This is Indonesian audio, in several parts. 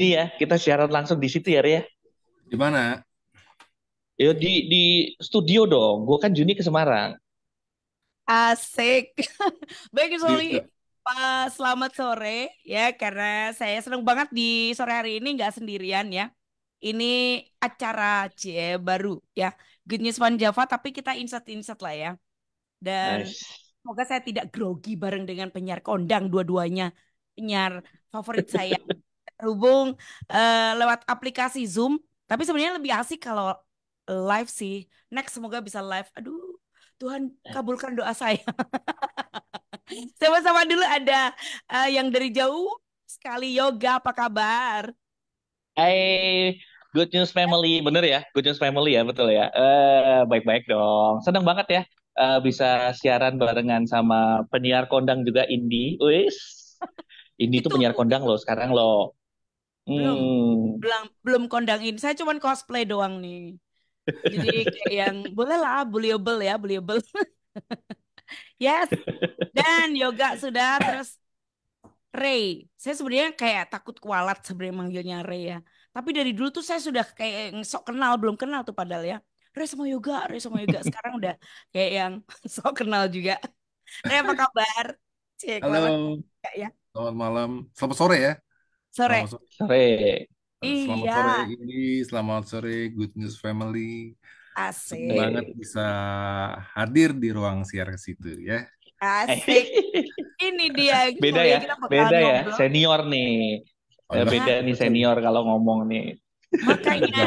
ini ya kita siaran langsung di situ ya ya di mana ya di di studio dong gue kan Juni ke Semarang asik baik iya, Soli uh, selamat sore ya karena saya senang banget di sore hari ini nggak sendirian ya ini acara C baru ya Good News One Java tapi kita insert insert lah ya dan nice. semoga saya tidak grogi bareng dengan penyiar kondang dua-duanya penyiar favorit saya berhubung uh, eh, lewat aplikasi Zoom. Tapi sebenarnya lebih asik kalau live sih. Next semoga bisa live. Aduh, Tuhan kabulkan doa saya. Sama-sama dulu ada uh, yang dari jauh sekali Yoga, apa kabar? Hai, Good News Family, bener ya? Good News Family ya, betul ya? Eh, baik-baik dong. Senang banget ya uh, bisa siaran barengan sama penyiar kondang juga Indi. Wis, Indi itu penyiar kondang loh sekarang loh belum hmm. belum belum kondangin saya cuman cosplay doang nih jadi kayak yang boleh lah believable ya believable yes dan yoga sudah terus Ray saya sebenarnya kayak takut kualat sebenarnya manggilnya Ray ya tapi dari dulu tuh saya sudah kayak sok kenal belum kenal tuh padahal ya Ray sama yoga Ray sama yoga sekarang udah kayak yang sok kenal juga Ray apa kabar Cek, halo ya. selamat malam selamat sore ya Sore. Selamat sore. Iya. Selamat iya. sore ini, selamat sore Good News Family. Asik. Senang banget bisa hadir di ruang siar ke situ ya. Asik. ini dia. Ya, beda ya, beda ya. Senior nih. Oh, iya. beda nah. nih senior kalau ngomong nih. Makanya iya,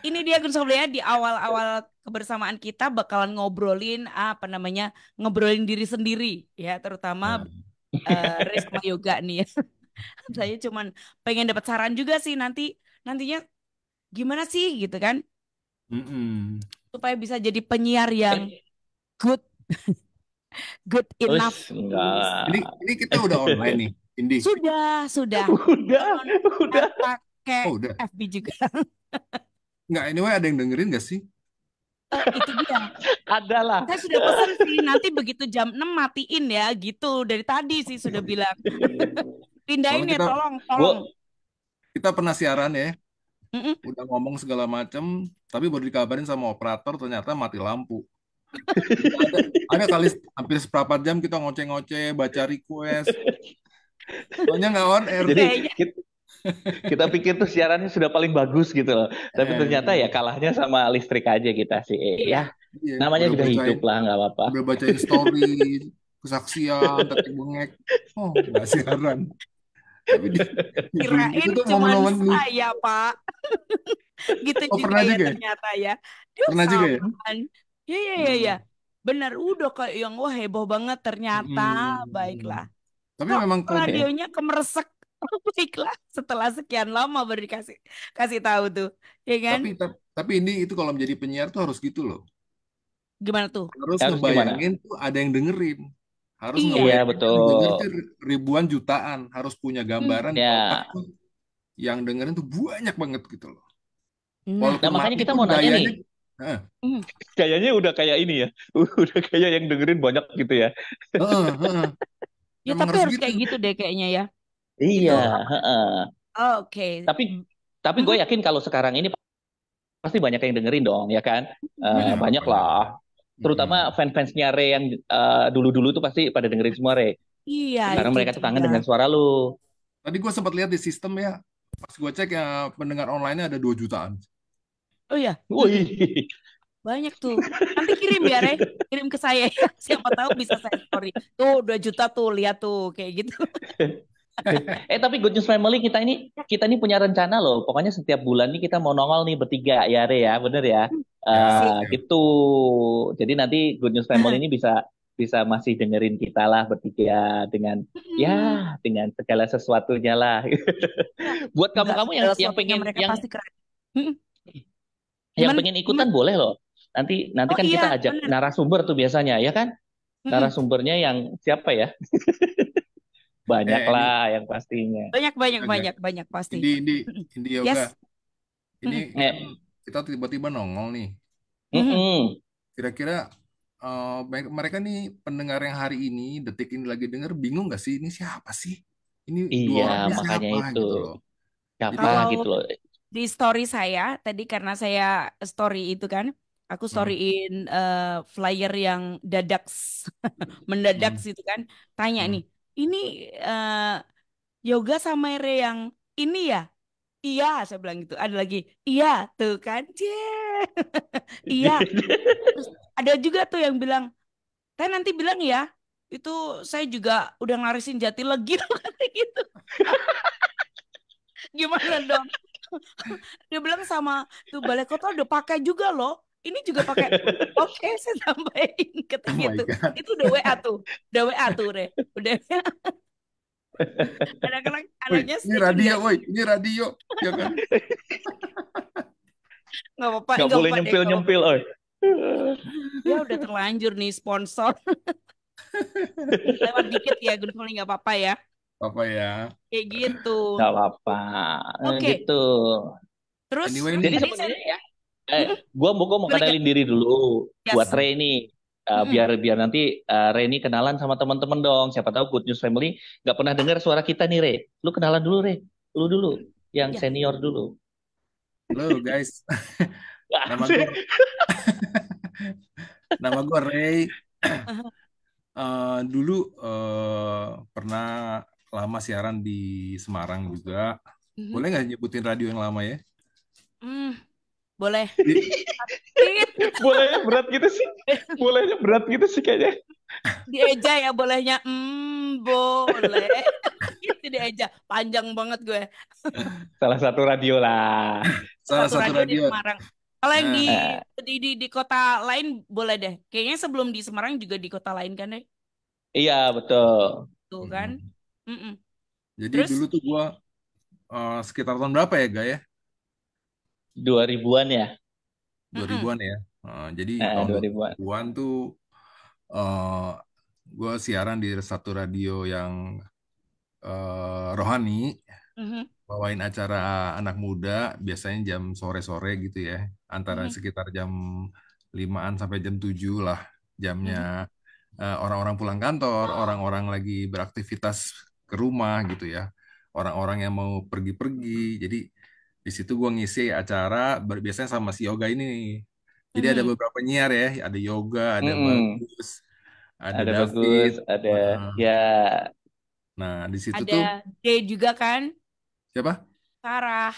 ini dia sebenarnya di awal-awal kebersamaan kita bakalan ngobrolin apa namanya ngobrolin diri sendiri ya terutama hmm. uh, Yoga nih saya cuman pengen dapat saran juga sih nanti nantinya gimana sih gitu kan mm -mm. supaya bisa jadi penyiar yang good good enough Ush, ini ini kita udah online nih Indi sudah sudah sudah sudah pakai oh, FB juga nggak anyway ada yang dengerin gak sih Uh, itu dia. Adalah. Saya sudah pesan sih nanti begitu jam 6 matiin ya gitu dari tadi sih sudah bilang pindahin ya tolong tolong gua, kita pernah siaran ya Mm-mm. udah ngomong segala macem tapi baru dikabarin sama operator ternyata mati lampu ada, ada kali hampir seperempat jam kita ngoceh-ngoceh baca request soalnya nggak on air jadi kita, kita pikir tuh siarannya sudah paling bagus gitu loh tapi eh, ternyata ya kalahnya sama listrik aja kita sih eh, iya. ya iya, namanya juga bacain, hidup lah nggak apa-apa udah bacain story kesaksian tapi bengek oh nggak siaran tapi di, kirain itu cuma saya pak gitu oh, juga, ya, juga ya? ternyata ya dia pernah juga ya iya iya iya ya. Hmm. benar udah kayak yang wah heboh banget ternyata hmm. baiklah tapi Kok memang ya? radionya ya. kemeresek baiklah setelah sekian lama baru dikasih kasih tahu tuh ya kan tapi tapi, tapi ini itu kalau menjadi penyiar tuh harus gitu loh gimana tuh harus, harus ngebayangin gimana? tuh ada yang dengerin harus iya, betul. ribuan jutaan harus punya gambaran hmm, iya. yeah. yang dengerin tuh banyak banget gitu loh. Hmm. nah, makanya kita mau nanya nih. Kayaknya hmm. udah kayak ini ya, udah kayak yang dengerin banyak gitu ya. Uh, ya tapi harus gitu. kayak gitu deh kayaknya ya. Iya. Gitu. Uh. Oh, Oke. Okay. Tapi tapi gue hmm. yakin kalau sekarang ini pasti banyak yang dengerin dong ya kan. Uh, banyak lah terutama hmm. fans-fansnya Re yang dulu eh, dulu-dulu itu pasti pada dengerin semua Re. Iya. Karena mereka tuh kangen dengan suara lu. Tadi gue sempat lihat di sistem ya, pas gue cek ya pendengar online-nya ada 2 jutaan. Oh iya. Woi. Banyak tuh. Nanti kirim ya, Re. Kirim ke saya ya. Siapa tahu bisa saya story. Tuh 2 juta tuh, lihat tuh kayak gitu. eh tapi Good News Family kita ini kita ini punya rencana loh. Pokoknya setiap bulan nih kita mau nongol nih bertiga ya Re ya, bener ya. Hmm. Uh, gitu. Jadi nanti Good News Family ini bisa bisa masih dengerin kita lah bertiga dengan hmm. ya dengan segala sesuatunya lah. Iya. Buat kamu-kamu yang yang pengen yang pasti keren. yang pengen ikutan boleh loh. Nanti nanti oh, kan iya, kita ajak bener. narasumber tuh biasanya ya kan? Narasumbernya yang siapa ya? banyak eh, lah ini. yang pastinya. Banyak banyak banyak banyak, banyak pasti. Ya ini ini ini yoga. Yes. Ini eh kita tiba-tiba nongol nih. Mm-hmm. Kira-kira uh, mereka nih pendengar yang hari ini detik ini lagi denger bingung gak sih ini siapa sih? Ini iya, dua orangnya makanya siapa itu. gitu loh. Siapa Jadi, gitu loh. Di story saya tadi karena saya story itu kan aku hmm. storyin hmm. uh, flyer yang dadak mendadak hmm. situ kan tanya hmm. nih ini uh, yoga sama Ere yang ini ya iya saya bilang gitu ada lagi iya tuh kan iya ada juga tuh yang bilang teh nanti bilang ya itu saya juga udah ngarisin jati legi gitu, gitu gimana dong dia bilang sama tuh balai kota udah pakai juga loh ini juga pakai oke okay, saya sampaikan kata oh gitu itu udah WA tuh udah WA tuh deh udah kadang-kadang anaknya Ini radio, ya. woi, ini radio, ya kan? Nggak apa-apa. Nggak boleh eh, nyempil-nyempil, oi. Ya udah terlanjur nih sponsor. Lewat dikit ya, good morning nggak apa-apa ya. Apa ya? Kayak gitu. Gak apa-apa. Oke. Gitu. Terus anyway, jadi sebenarnya ya. Eh, hmm? gua mau ngomong kenalin diri dulu yes. buat Ray nih. Uh, hmm. biar biar nanti uh, Reni kenalan sama teman-teman dong. Siapa tahu Good News Family nggak pernah dengar suara kita nih, Re. Lu kenalan dulu, Re. Lu dulu, yang ya. senior dulu. Halo guys. nama gue nama gue Re, Uh, dulu uh, pernah lama siaran di Semarang juga. Mm-hmm. Boleh nggak nyebutin radio yang lama ya? Hmm, boleh. bolehnya berat gitu sih bolehnya berat gitu sih kayaknya dieja ya bolehnya mm, boleh itu dieja panjang banget gue salah satu radio lah salah satu, satu radio, radio. Di Semarang kalau yang di, nah. di di di kota lain boleh deh kayaknya sebelum di Semarang juga di kota lain kan deh iya betul tuh kan mm. Mm jadi Terus? dulu tuh gue uh, sekitar tahun berapa ya gak ya dua ribuan ya 2000-an ya. Uh, jadi eh, tahun dua an 2000 tuh uh, eh, gue siaran di satu radio yang uh, rohani, Mm-hmm. bawain acara anak muda, biasanya jam sore-sore gitu ya, antara Mm-hmm. sekitar jam 5 sampai jam tujuh lah jamnya uh-huh. Mm-hmm. uh, eh, orang orang pulang kantor, ah. orang-orang lagi beraktivitas ke rumah gitu ya, orang-orang yang mau pergi-pergi, jadi di situ gue ngisi acara biasanya sama si yoga ini jadi ada beberapa penyiar ya ada yoga ada hmm. bagus ada, ada David, ada nah. ya nah di situ ada tuh j juga kan siapa Sarah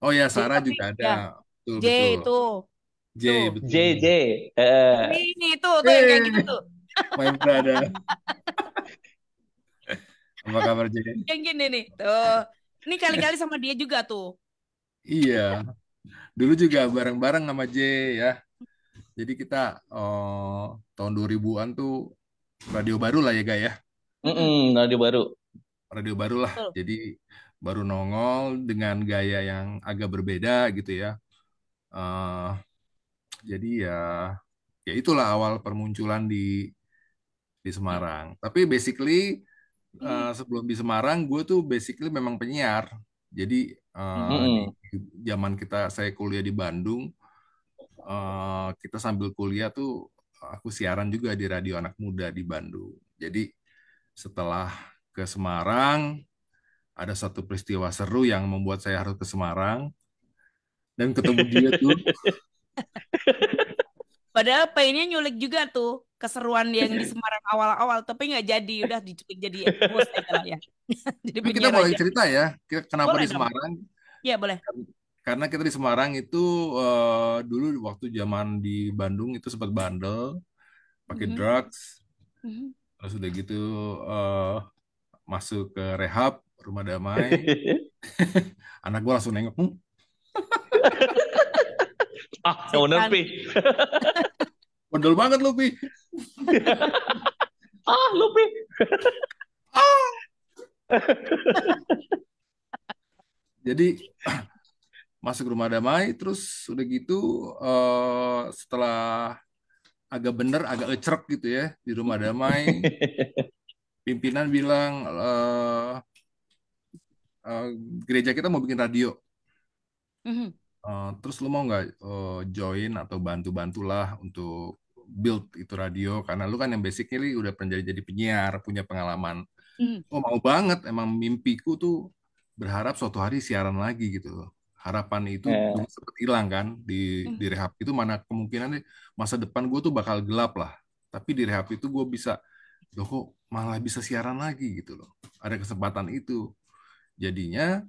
oh ya Sarah juga ada ya. betul, J betul. itu J tuh. betul. J J uh... ini tuh tuh yang kayak gitu tuh my apa kabar J yang gini nih tuh ini kali-kali sama dia juga tuh Iya. iya. Dulu juga bareng-bareng sama J ya. Jadi kita oh, tahun 2000-an tuh radio baru lah ya, Ga ya. Mm-mm, radio baru. Radio baru lah. Betul. Jadi baru nongol dengan gaya yang agak berbeda gitu ya. Uh, jadi ya ya itulah awal permunculan di di Semarang. Tapi basically uh, sebelum di Semarang gue tuh basically memang penyiar. Jadi Eh, di zaman kita saya kuliah di Bandung, uh, kita sambil kuliah tuh aku siaran juga di radio anak muda di Bandung. Jadi setelah ke Semarang, ada satu peristiwa seru yang membuat saya harus ke Semarang dan ketemu dia tuh. Padahal painnya nyulik juga tuh keseruan yang di Semarang awal-awal tapi nggak jadi udah diculik jadi ya. jadi tapi kita boleh aja. cerita ya kenapa boleh, di Semarang? Iya boleh. Karena kita di Semarang itu uh, dulu waktu zaman di Bandung itu sempat bandel pakai mm -hmm. drugs mm -hmm. terus udah gitu uh, masuk ke rehab rumah damai anak gue langsung nengok hmm. ah yang bener pi Bondol banget lu, Pi. ah, Lupi. ah. Jadi masuk rumah damai, terus udah gitu uh, setelah agak bener, agak ecerk gitu ya di rumah damai. Pimpinan bilang uh, uh, gereja kita mau bikin radio. Mm -hmm. uh, terus lu mau nggak uh, join atau bantu-bantulah untuk build itu radio karena lu kan yang basicnya lu udah pernah jadi, jadi penyiar punya pengalaman mm. oh mau banget emang mimpiku tuh berharap suatu hari siaran lagi gitu loh harapan itu yeah. Eh. sempat hilang kan di mm. di rehab itu mana kemungkinan masa depan gue tuh bakal gelap lah tapi di rehab itu gue bisa loh kok malah bisa siaran lagi gitu loh ada kesempatan itu jadinya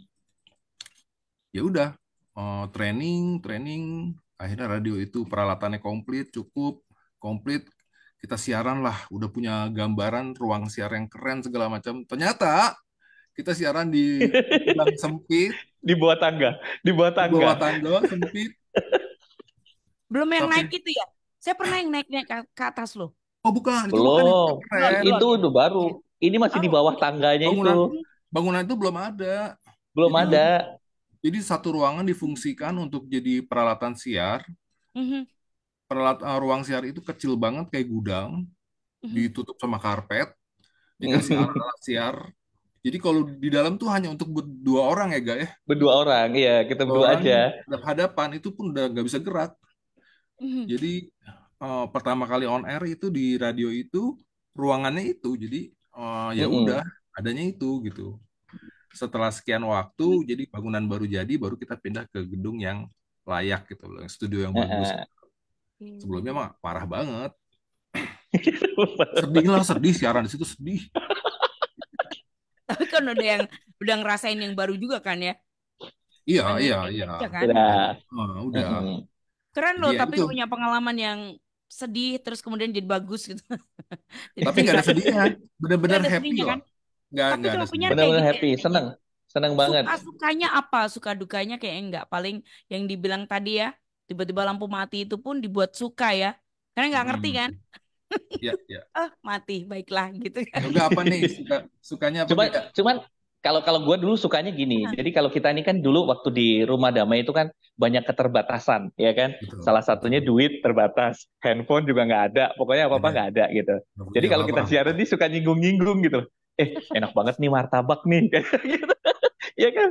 ya udah uh, training training akhirnya radio itu peralatannya komplit cukup komplit kita siaran lah udah punya gambaran ruang siar yang keren segala macam ternyata kita siaran di gang sempit di bawah tangga di bawah tangga di bawah tangga sempit belum yang Tapi... naik itu ya saya pernah yang naiknya naik ke atas loh oh bukan itu belum bukan yang itu udah baru ini masih oh, di bawah tangganya bangunan, itu bangunan itu belum ada belum jadi, ada jadi satu ruangan difungsikan untuk jadi peralatan siar mm -hmm. Peralatan uh, eh, ruang siar itu kecil banget kayak gudang, mhm. ditutup sama karpet, dikasih mhm. alat siar. Jadi kalau di dalam tuh hanya untuk berdua orang ya, gak ya? Berdua orang, iya kita berdua aja. Hadap hadapan itu pun udah nggak bisa gerak. Mhm. Jadi uh, pertama kali on air itu di radio itu ruangannya itu, jadi uh, ya udah adanya itu gitu. Setelah sekian waktu, jadi bangunan baru jadi, baru kita pindah ke gedung yang layak gitu loh, studio yang bagus. Hmm. Sebelumnya mah parah banget. sedih lah, sedih siaran di situ sedih. Tapi kan udah yang udah ngerasain yang baru juga kan ya? Iya, kan iya, iya. Gitu kan? Udah. Oh, udah. Hmm. Keren loh, ya, tapi itu. punya pengalaman yang sedih terus kemudian jadi bagus gitu. tapi nggak ada sedihnya, benar-benar happy sedihnya, kan? loh. Gak, tapi gak ada punya benar-benar gitu happy, ya. seneng, seneng banget. Suka sukanya apa, suka dukanya kayak enggak paling yang dibilang tadi ya tiba-tiba lampu mati itu pun dibuat suka ya karena nggak ngerti hmm. kan Iya, hmm. iya. oh, mati, baiklah gitu. Kan. Juga apa nih suka, sukanya apa? Cuman, cuman kalau kalau gue dulu sukanya gini. Nah. Jadi kalau kita ini kan dulu waktu di rumah damai itu kan banyak keterbatasan, ya kan. Betul. Salah satunya duit terbatas, handphone juga nggak ada, pokoknya apa apa iya. nggak ada gitu. Jadi kalau kita siaran nih suka nyinggung-nyinggung gitu. Eh enak banget nih martabak nih, gitu ya kan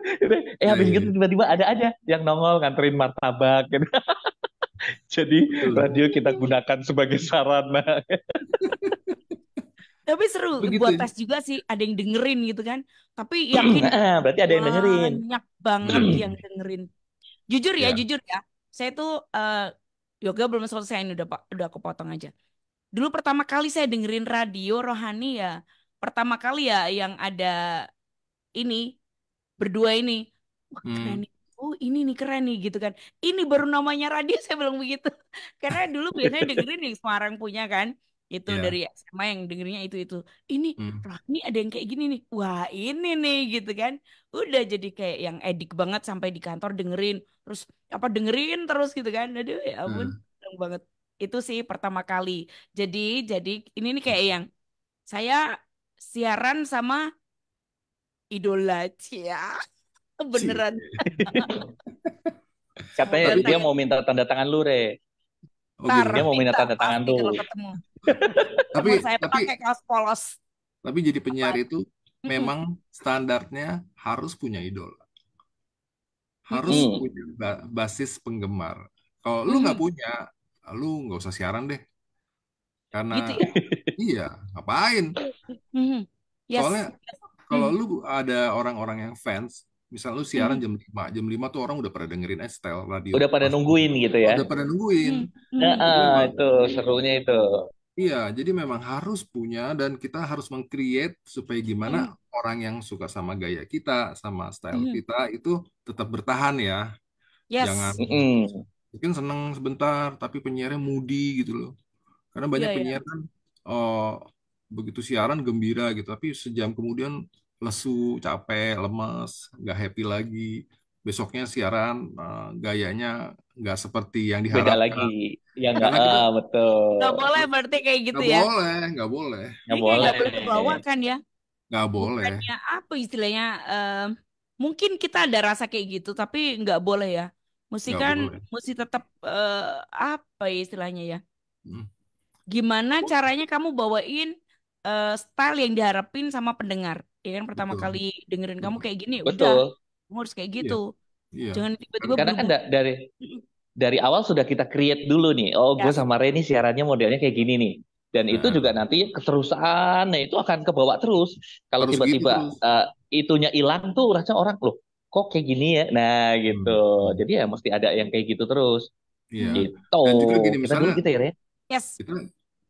eh habis yeah, gitu iya. tiba-tiba ada aja yang nongol nganterin martabak gitu. jadi Betul. radio kita gunakan sebagai sarana tapi seru Begitu. buat ya. tes juga sih ada yang dengerin gitu kan tapi yakin ah, berarti ada yang dengerin banyak banget yang dengerin jujur ya yeah. jujur ya saya tuh uh, yoga belum selesai ini udah udah aku potong aja dulu pertama kali saya dengerin radio rohani ya pertama kali ya yang ada ini berdua ini wah hmm. keren nih oh ini nih keren nih gitu kan ini baru namanya radio saya bilang begitu karena dulu biasanya dengerin yang Semarang punya kan itu yeah. dari SMA yang dengernya itu itu ini hmm. ini ada yang kayak gini nih wah ini nih gitu kan udah jadi kayak yang edik banget sampai di kantor dengerin terus apa dengerin terus gitu kan aduh ya ampun hmm. banget itu sih pertama kali jadi jadi ini nih kayak yang saya siaran sama idola Cia. beneran katanya dia mau minta tanda tangan lu re oh, gitu. dia mau minta tanda tangan tuh. tapi saya tapi pakai kaos polos tapi jadi penyiar itu memang standarnya harus punya idola harus hmm. punya basis penggemar kalau lu nggak punya lu nggak usah siaran deh karena gitu ya? iya ngapain hmm. yes. soalnya yes kalau hmm. lu ada orang-orang yang fans, misal lu siaran hmm. jam 5, jam 5 tuh orang udah pada dengerin Estel radio. Udah pada nungguin gitu ya. Udah pada nungguin. Hmm. Nah, uh, itu serunya itu. Iya, jadi memang harus punya dan kita harus mengcreate supaya gimana hmm. orang yang suka sama gaya kita, sama style hmm. kita itu tetap bertahan ya. Yes. Jangan hmm. mungkin seneng sebentar tapi penyiarnya moody gitu loh. Karena banyak yeah, iya. penyiaran yeah. oh, begitu siaran gembira gitu, tapi sejam kemudian lesu, capek, lemes, nggak happy lagi. Besoknya siaran uh, gayanya nggak seperti yang diharapkan. Beda lagi. Ya nggak, ah, betul. Nggak boleh berarti kayak gitu gak ya? Boleh, nggak boleh. Nggak boleh. Nggak boleh Nggak kan ya? Nggak boleh. Bukannya apa istilahnya? Um, mungkin kita ada rasa kayak gitu, tapi nggak boleh ya. Mesti gak kan, boleh. mesti tetap uh, apa ya istilahnya ya? Hmm. Gimana caranya kamu bawain uh, style yang diharapin sama pendengar? ya kan pertama Betul. kali dengerin kamu hmm. kayak gini ya Betul. udah kamu harus kayak iya. gitu iya. Iya. jangan tiba-tiba karena kan dari dari awal sudah kita create dulu nih oh ya. gue sama Reni siarannya modelnya kayak gini nih dan nah. itu juga nanti keterusan nah itu akan kebawa terus kalau tiba-tiba gitu. uh, itunya hilang tuh rasanya orang loh kok kayak gini ya nah hmm. gitu hmm. jadi ya mesti ada yang kayak gitu terus ya. gitu dan juga gini misalnya kita, gitu kita ya Ren? yes kita, kan,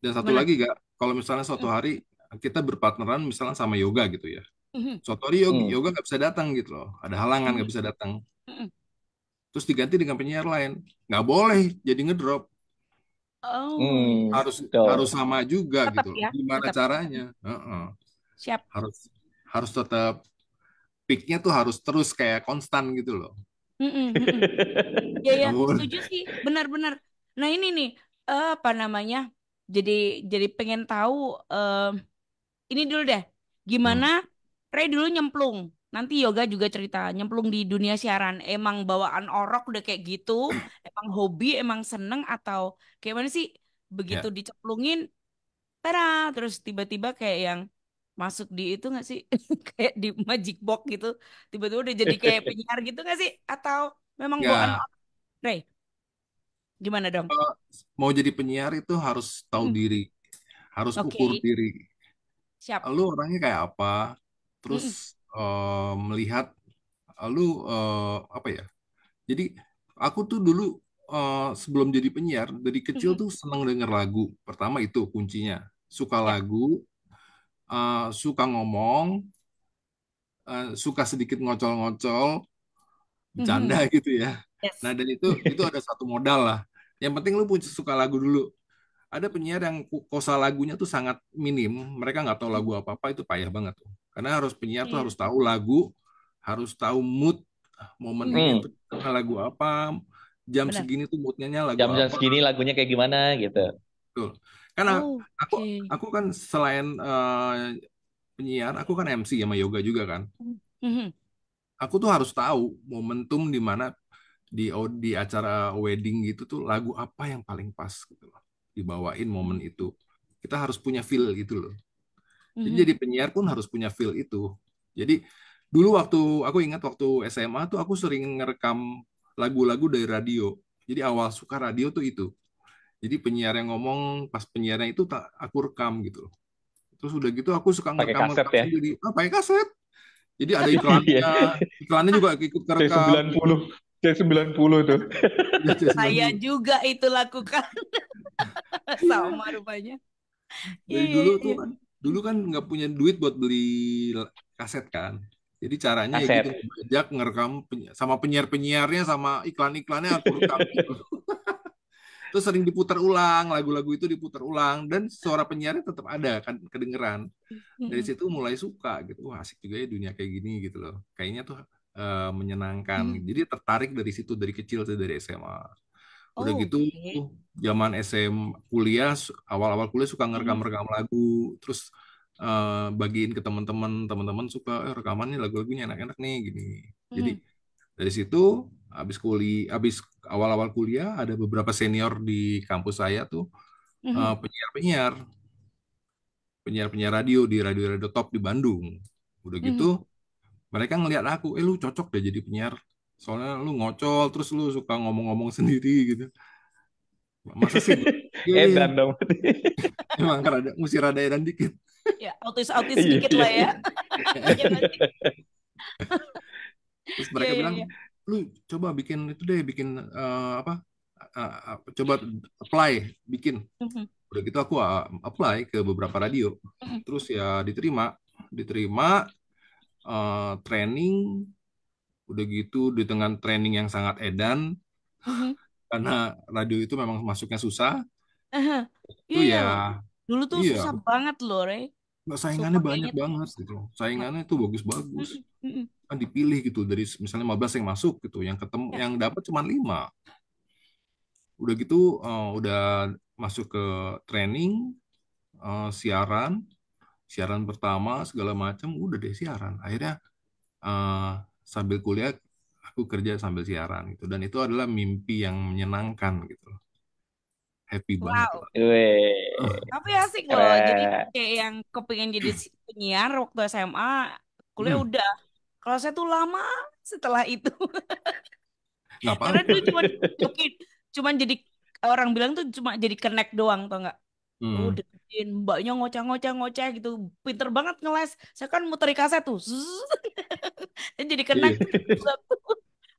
dan satu lagi gak kalau misalnya suatu hmm. hari kita berpartneran misalnya sama yoga gitu ya. Mhm. Soto Rio, yoga, hmm. yoga nggak bisa datang gitu loh, ada halangan nggak hmm. bisa datang. Hmm. Terus diganti dengan penyiar lain, nggak boleh jadi ngedrop. Oh. Harus harus sama juga tetap gitu. Ya, Gimana tetap. caranya? Uh-uh. Siap. Harus harus tetap peaknya tuh harus terus kayak konstan gitu loh. Mm-mm, mm-mm. ya ya setuju sih benar-benar. Nah ini nih eh, apa namanya? Jadi jadi pengen tahu. Uh, ini dulu deh. Gimana hmm. Ray dulu nyemplung. Nanti Yoga juga cerita nyemplung di dunia siaran. Emang bawaan orok udah kayak gitu, emang hobi, emang seneng atau kayak mana sih? Begitu yeah. dicemplungin tera terus tiba-tiba kayak yang masuk di itu nggak sih kayak di magic box gitu tiba-tiba udah jadi kayak penyiar gitu nggak sih atau memang yeah. bawaan Ray gimana dong eh, mau jadi penyiar itu harus tahu hmm. diri harus okay. ukur diri Siap. Lu orangnya kayak apa? Terus Mm-mm. uh, melihat eh, lu uh, apa ya? Jadi aku tuh dulu uh, sebelum jadi penyiar dari kecil tuh seneng denger lagu. Pertama itu kuncinya. Suka lagu, uh, suka ngomong, uh, suka sedikit ngocol-ngocol, bercanda mm-hmm. gitu ya. Nah, dan itu itu ada satu modal lah. Yang penting lu punya suka lagu dulu ada penyiar yang kosa lagunya tuh sangat minim mereka nggak tahu lagu hmm. apa apa itu payah banget tuh karena harus penyiar yeah. tuh iya. harus tahu lagu harus tahu mood momen mm. itu lagu apa jam Benar. segini tuh moodnya lagu jam-jam apa. segini lagunya kayak gimana gitu betul karena oh, aku okay. aku kan selain uh, penyiar aku kan MC sama yoga juga kan mm-hmm. aku tuh harus tahu momentum di mana di di acara wedding gitu tuh lagu apa yang paling pas gitu loh dibawain momen itu kita harus punya feel gitu loh jadi, mm-hmm. jadi penyiar pun harus punya feel itu jadi dulu waktu aku ingat waktu SMA tuh aku sering ngerekam lagu-lagu dari radio jadi awal suka radio tuh itu jadi penyiar yang ngomong pas penyiarnya itu tak aku rekam gitu loh terus udah gitu aku suka ngerekam pakai kaset ya jadi oh, ah, pakai kaset jadi ada iya. iklannya iklannya juga ikut kerekam 90 C90 itu. Saya juga itu lakukan. Sama rupanya. Dari dulu iya, tuh kan, dulu kan nggak punya duit buat beli kaset kan. Jadi caranya kaset. ya gitu ngajak ngerekam sama penyiar-penyiarnya sama iklan-iklannya aku rekam gitu. Terus sering diputar ulang, lagu-lagu itu diputar ulang dan suara penyiarnya tetap ada kan kedengeran. Dari situ mulai suka gitu. Wah, asik juga ya dunia kayak gini gitu loh. Kayaknya tuh uh, menyenangkan. Hmm. Jadi tertarik dari situ dari kecil dari SMA. Udah oh, gitu okay. zaman SM kuliah awal-awal kuliah suka hmm. ngerekam-rekam lagu, terus uh, bagiin ke teman-teman, teman-teman suka eh, rekamannya lagu-lagunya enak-enak nih gini. Hmm. Jadi dari situ habis kuliah abis awal-awal kuliah ada beberapa senior di kampus saya tuh uh, penyiar-penyiar penyiar-penyiar radio di radio-radio top di Bandung. Udah gitu hmm mereka ngelihat aku eh lu cocok deh jadi penyiar soalnya lu ngocol terus lu suka ngomong-ngomong sendiri gitu masa sih edan dong emang rada musir rada edan dikit ya autis autis iya, dikit lah ya iya. Iya, terus mereka bilang lu coba bikin itu deh bikin eh, apa eh, eh, coba apply bikin mm-hmm. udah gitu aku apply ke beberapa radio mm-hmm. terus ya diterima diterima uh, training udah gitu di tengah training yang sangat edan mm-hmm. karena radio itu memang masuknya susah uh-huh. itu iya. iya. ya dulu tuh iya. susah banget loh re Rey saingannya Sumpah banyak banget gitu saingannya tuh bagus-bagus kan dipilih gitu dari misalnya 15 yang masuk gitu yang ketemu uh yang dapat cuma lima udah gitu uh, udah masuk ke training uh, siaran siaran pertama segala macam udah deh siaran akhirnya uh, sambil kuliah aku kerja sambil siaran gitu dan itu adalah mimpi yang menyenangkan gitu happy banget tapi asik loh jadi kayak yang kepingin jadi hmm. penyiar waktu SMA kuliah hmm. udah kalau saya tuh lama setelah itu karena dulu cuma cuman jadi orang bilang tuh cuma jadi connect doang tau nggak Oh, hmm. oh dengerin mbaknya ngoceh-ngoceh-ngoceh gitu pinter banget ngeles saya kan muteri kaset tuh jadi kena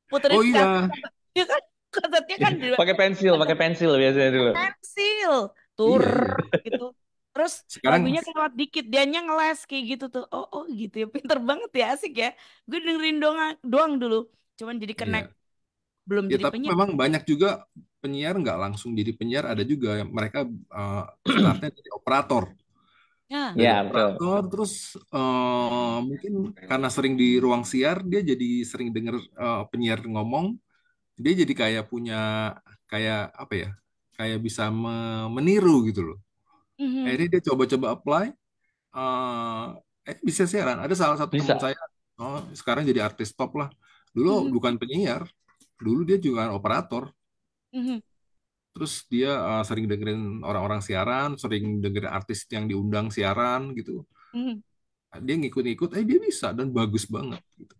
puterin iya. oh, iya. kaset ya kan kasetnya kan pakai pensil pakai pensil biasanya dulu pensil iya. tur gitu terus Sekarang... lagunya kelewat dikit dianya ngeles kayak gitu tuh oh oh gitu ya pinter banget ya asik ya gue dengerin doang doang dulu cuman jadi kena yeah belum ya, jadi tapi penyiar. memang banyak juga penyiar nggak langsung jadi penyiar ada juga mereka uh, startnya jadi operator. Ya, ya operator terus uh, mungkin karena sering di ruang siar dia jadi sering dengar uh, eh, penyiar ngomong dia jadi kayak punya kayak apa ya kayak bisa me meniru gitu loh. Mm-hmm. Akhirnya dia coba-coba apply uh, eh bisa siaran. Ada salah satu bisa. teman saya oh, sekarang jadi artis top lah. Dulu mm-hmm. bukan penyiar, dulu dia juga operator. Mhm. Terus dia uh, sering dengerin orang-orang siaran, sering dengerin artis yang diundang siaran gitu. Mhm. Dia ngikut-ngikut, eh dia bisa dan bagus banget. Gitu.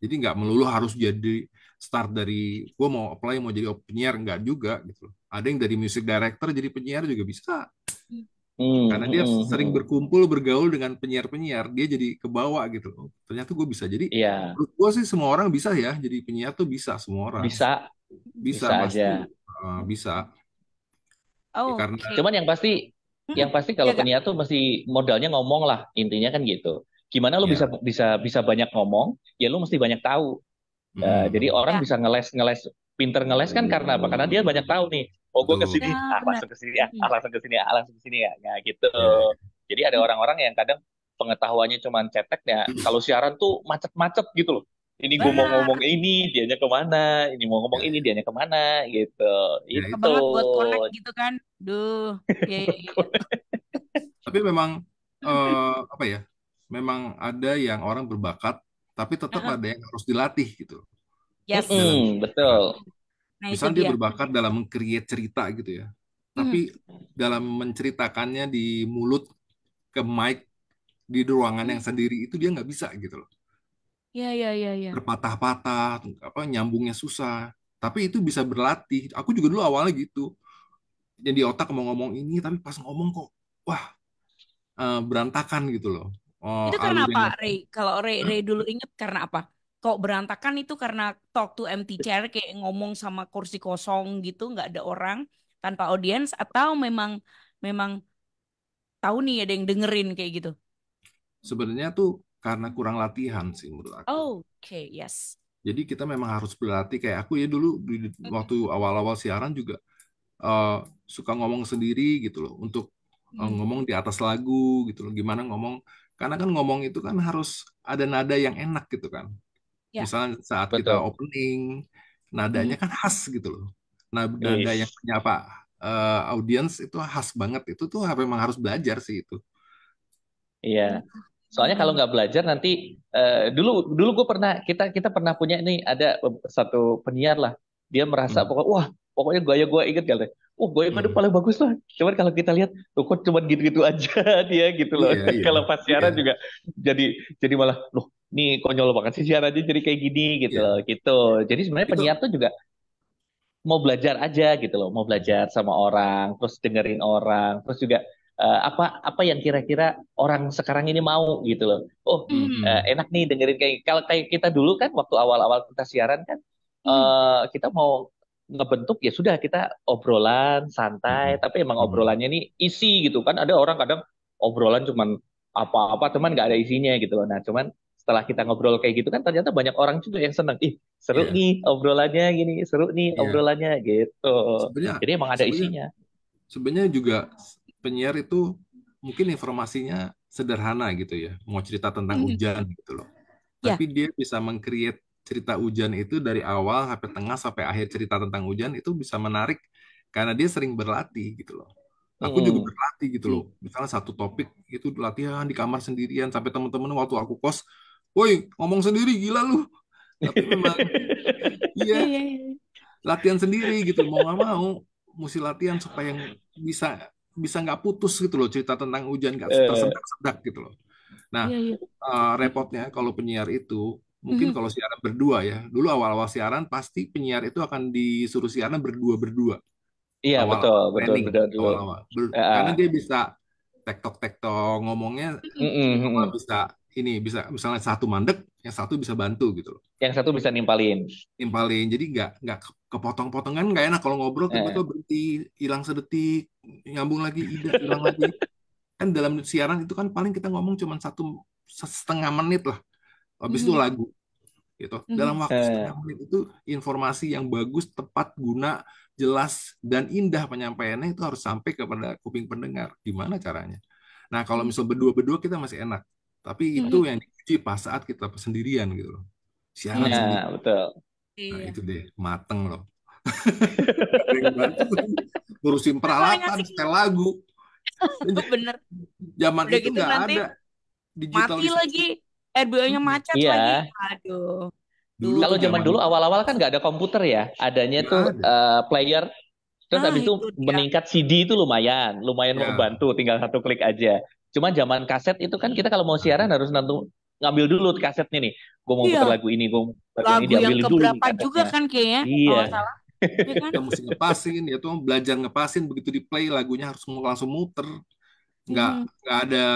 Jadi nggak melulu harus jadi start dari gue mau apply mau jadi penyiar nggak juga gitu. Ada yang dari music director jadi penyiar juga bisa. Hmm, Karena dia hmm, sering hmm. berkumpul bergaul dengan penyiar-penyiar, dia jadi kebawa gitu. ternyata gue bisa. Jadi Iya. gue sih semua orang bisa ya. Jadi penyiar tuh bisa semua orang. Bisa. Bisa, bisa pasti. Aja. bisa. Ya, oh, ya, karena... Cuman yang pasti, hmm, yang pasti kalau ya, penyiar tuh mesti modalnya ngomong lah. Intinya kan gitu. Gimana lu ya. bisa bisa bisa banyak ngomong? Ya lu mesti banyak tahu. Uh, jadi orang ya. bisa ngeles ngeles pinter ngeles kan karena apa? Karena dia banyak tahu nih. Oh, gue kesini, ah, langsung ya, ah, sini, ya, ah, langsung kesini ya, ah, langsung sini ya, nah, gitu. Iya, iya. Jadi ada orang-orang yang kadang pengetahuannya cuma cetek ya. Kalau siaran tuh macet-macet gitu loh. Ini gue mau ngomong ini, dianya kemana? Ini mau ngomong ini, dianya kemana? Gitu. Itu. buat gitu kan? Duh. yeah. Iya, tapi memang uh, apa ya? Memang ada yang orang berbakat, tapi tetap uh -huh. ada yang harus dilatih gitu. Yes. Mm -hmm, betul. Nah, Misalnya dia. dia berbakat dalam create cerita gitu ya. Tapi hmm. dalam menceritakannya di mulut ke mic di ruangan yang sendiri itu dia nggak bisa gitu loh. Iya, iya, iya, Ya. Berpatah-patah, ya, ya, ya. apa nyambungnya susah. Tapi itu bisa berlatih. Aku juga dulu awalnya gitu. Jadi otak mau ngomong ini tapi pas ngomong kok wah uh, berantakan gitu loh. Oh, itu karena apa, Ray? Kalau Ray, Ray dulu inget karena apa? kok berantakan itu karena talk to empty chair kayak ngomong sama kursi kosong gitu nggak ada orang tanpa audience atau memang memang tahu nih ada yang dengerin kayak gitu sebenarnya tuh karena kurang latihan sih menurut aku oh, oke okay. yes jadi kita memang harus berlatih kayak aku ya dulu di, okay. waktu awal-awal siaran juga uh, suka ngomong sendiri gitu loh untuk eh, mm. ngomong di atas lagu gitu loh gimana ngomong karena kan ngomong itu kan harus ada nada yang enak gitu kan Ya. Misalnya saat Betul. kita opening, nadanya hmm. kan khas gitu loh. Nada, nah, nada yang menyapa uh, eh, audience itu khas banget. Itu tuh memang harus belajar sih itu. Iya. Soalnya kalau nggak belajar nanti uh, dulu dulu gue pernah kita kita pernah punya ini ada satu penyiar lah. Dia merasa hmm. pokok wah pokoknya gaya gue inget kali. Oh, gue gue hmm. paling bagus lah. Cuman kalau kita lihat, loh kok cuman gitu-gitu aja dia gitu loh. Yeah, yeah. kalau pas siaran yeah. juga jadi jadi malah loh nih konyol banget sih siaran aja jadi kayak gini gitu yeah. loh gitu jadi sebenarnya itu... tuh juga mau belajar aja gitu loh mau belajar sama orang terus dengerin orang terus juga uh, apa apa yang kira-kira orang sekarang ini mau gitu loh oh mm. uh, enak nih dengerin kayak kalau kayak kita dulu kan waktu awal-awal kita siaran kan mm. uh, kita mau ngebentuk ya sudah kita obrolan santai hmm. tapi emang hmm. obrolannya ini isi gitu kan ada orang kadang obrolan cuman apa-apa cuman nggak ada isinya gitu loh nah cuman setelah kita ngobrol kayak gitu kan ternyata banyak orang juga yang seneng ih seru yeah. nih obrolannya gini seru nih yeah. obrolannya gitu sebenarnya, jadi emang ada sebenarnya, isinya sebenarnya juga penyiar itu mungkin informasinya sederhana gitu ya mau cerita tentang hujan gitu loh yeah. tapi dia bisa mengcreate cerita hujan itu dari awal sampai tengah sampai akhir cerita tentang hujan itu bisa menarik karena dia sering berlatih gitu loh aku hmm. juga berlatih gitu loh iya. misalnya satu topik itu latihan di kamar sendirian sampai teman-teman waktu aku kos woi ngomong sendiri gila lu tapi memang iya. Iya, iya, iya latihan sendiri gitu mau nggak mau mesti latihan supaya bisa bisa nggak putus gitu loh cerita tentang hujan nggak eh. tersendak sedak gitu loh nah yeah, yeah. Uh, repotnya kalau penyiar itu mungkin mm -hmm. kalau siaran berdua ya dulu awal-awal siaran pasti penyiar itu akan disuruh siaran berdua berdua iya yeah, betul betul betul, kan, betul. Awal -awal. Ber uh. karena dia bisa tektok tektok ngomongnya mm -hmm. bisa ini bisa misalnya satu mandek, yang satu bisa bantu gitu loh. Yang satu bisa nimpalin. Nimpalin. Jadi nggak nggak kepotong potongan nggak enak kalau ngobrol eh. tiba-tiba berhenti, hilang sedetik, nyambung lagi, hilang lagi. Kan dalam siaran itu kan paling kita ngomong cuma satu setengah menit lah. Habis hmm. itu lagu. Gitu. Hmm. Dalam waktu eh. setengah menit itu informasi yang bagus, tepat, guna, jelas dan indah penyampaiannya itu harus sampai kepada kuping pendengar. Gimana caranya? Nah, kalau hmm. misal berdua-berdua kita masih enak tapi hmm. itu yang dicuci pas saat kita sendirian gitu loh. Siaran ya, sendiri. betul. Nah, iya. itu deh mateng loh. ngurusin peralatan, setel lagu. Bener. Zaman Udah itu gitu nggak ada. Digital mati lagi, RBO-nya eh, hmm. macet iya. lagi. Aduh. Dulu Kalau zaman dulu awal-awal kan nggak ada komputer ya, adanya gak tuh ada. uh, player. Terus nah, habis itu, itu meningkat CD itu lumayan, lumayan ya. membantu, tinggal satu klik aja. Cuma zaman kaset itu kan kita kalau mau siaran harus nanti ngambil dulu kasetnya nih. Gue mau iya. putar lagu ini, gue lagu ini diambil dulu. Lagu yang juga kan kayaknya. Iya. Kalau salah. Ya kan? mesti ngepasin, ya tuh belajar ngepasin begitu di play lagunya harus langsung muter, nggak hmm. nggak ada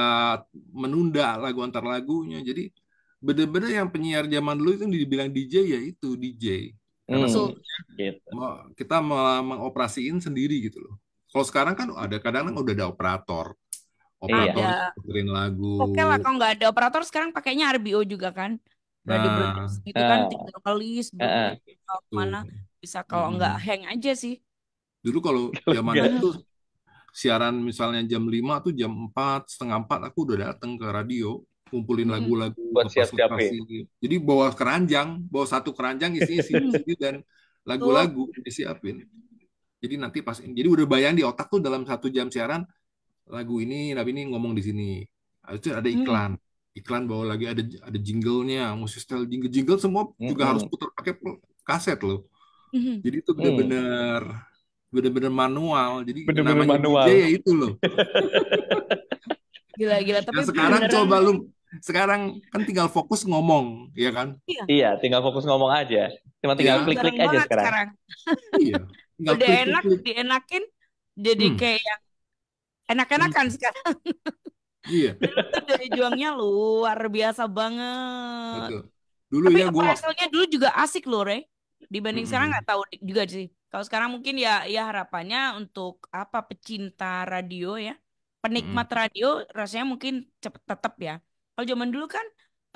menunda lagu antar lagunya. Jadi bener-bener yang penyiar zaman dulu itu dibilang DJ ya itu DJ. Karena hmm. gitu. kita mengoperasiin sendiri gitu loh. Kalau sekarang kan ada kadang-kadang udah ada operator, operator iya. puterin lagu oke okay lah kalau nggak ada operator sekarang pakainya RBO juga kan nah, nah gitu kan tinggal kelis uh, mana bisa kalau nggak hmm. hang aja sih dulu kalau zaman itu siaran misalnya jam 5 tuh jam 4, setengah 4 aku udah datang ke radio kumpulin hmm. lagu-lagu buat siap-siap ya? jadi bawa keranjang bawa satu keranjang isinya CD dan lagu-lagu disiapin jadi nanti pas jadi udah bayang di otak tuh dalam satu jam siaran lagu ini Nabi ini ngomong di sini itu ada hmm. iklan iklan bahwa lagi ada ada jinglenya musik style jingle jingle semua juga hmm. harus putar pakai kaset loh hmm. jadi itu bener benar bener benar manual jadi -bener manual DJ ya itu loh gila-gila tapi nah, sekarang beneran... coba lu sekarang kan tinggal fokus ngomong ya kan iya, iya tinggal fokus ngomong aja cuma tinggal iya. klik-klik ya, aja sekarang, sekarang. iya udah klik -klik. enak dienakin jadi hmm. kayak yang Enak-enakan iya. sekarang. Iya. Dulu dari juangnya luar biasa banget. Betul. Dulu Tapi ya gua hasilnya dulu juga asik loh, Rey Dibanding hmm. sekarang nggak tahu juga sih. Kalau sekarang mungkin ya ya harapannya untuk apa pecinta radio ya, penikmat hmm. radio rasanya mungkin cepet tetap ya. Kalau zaman dulu kan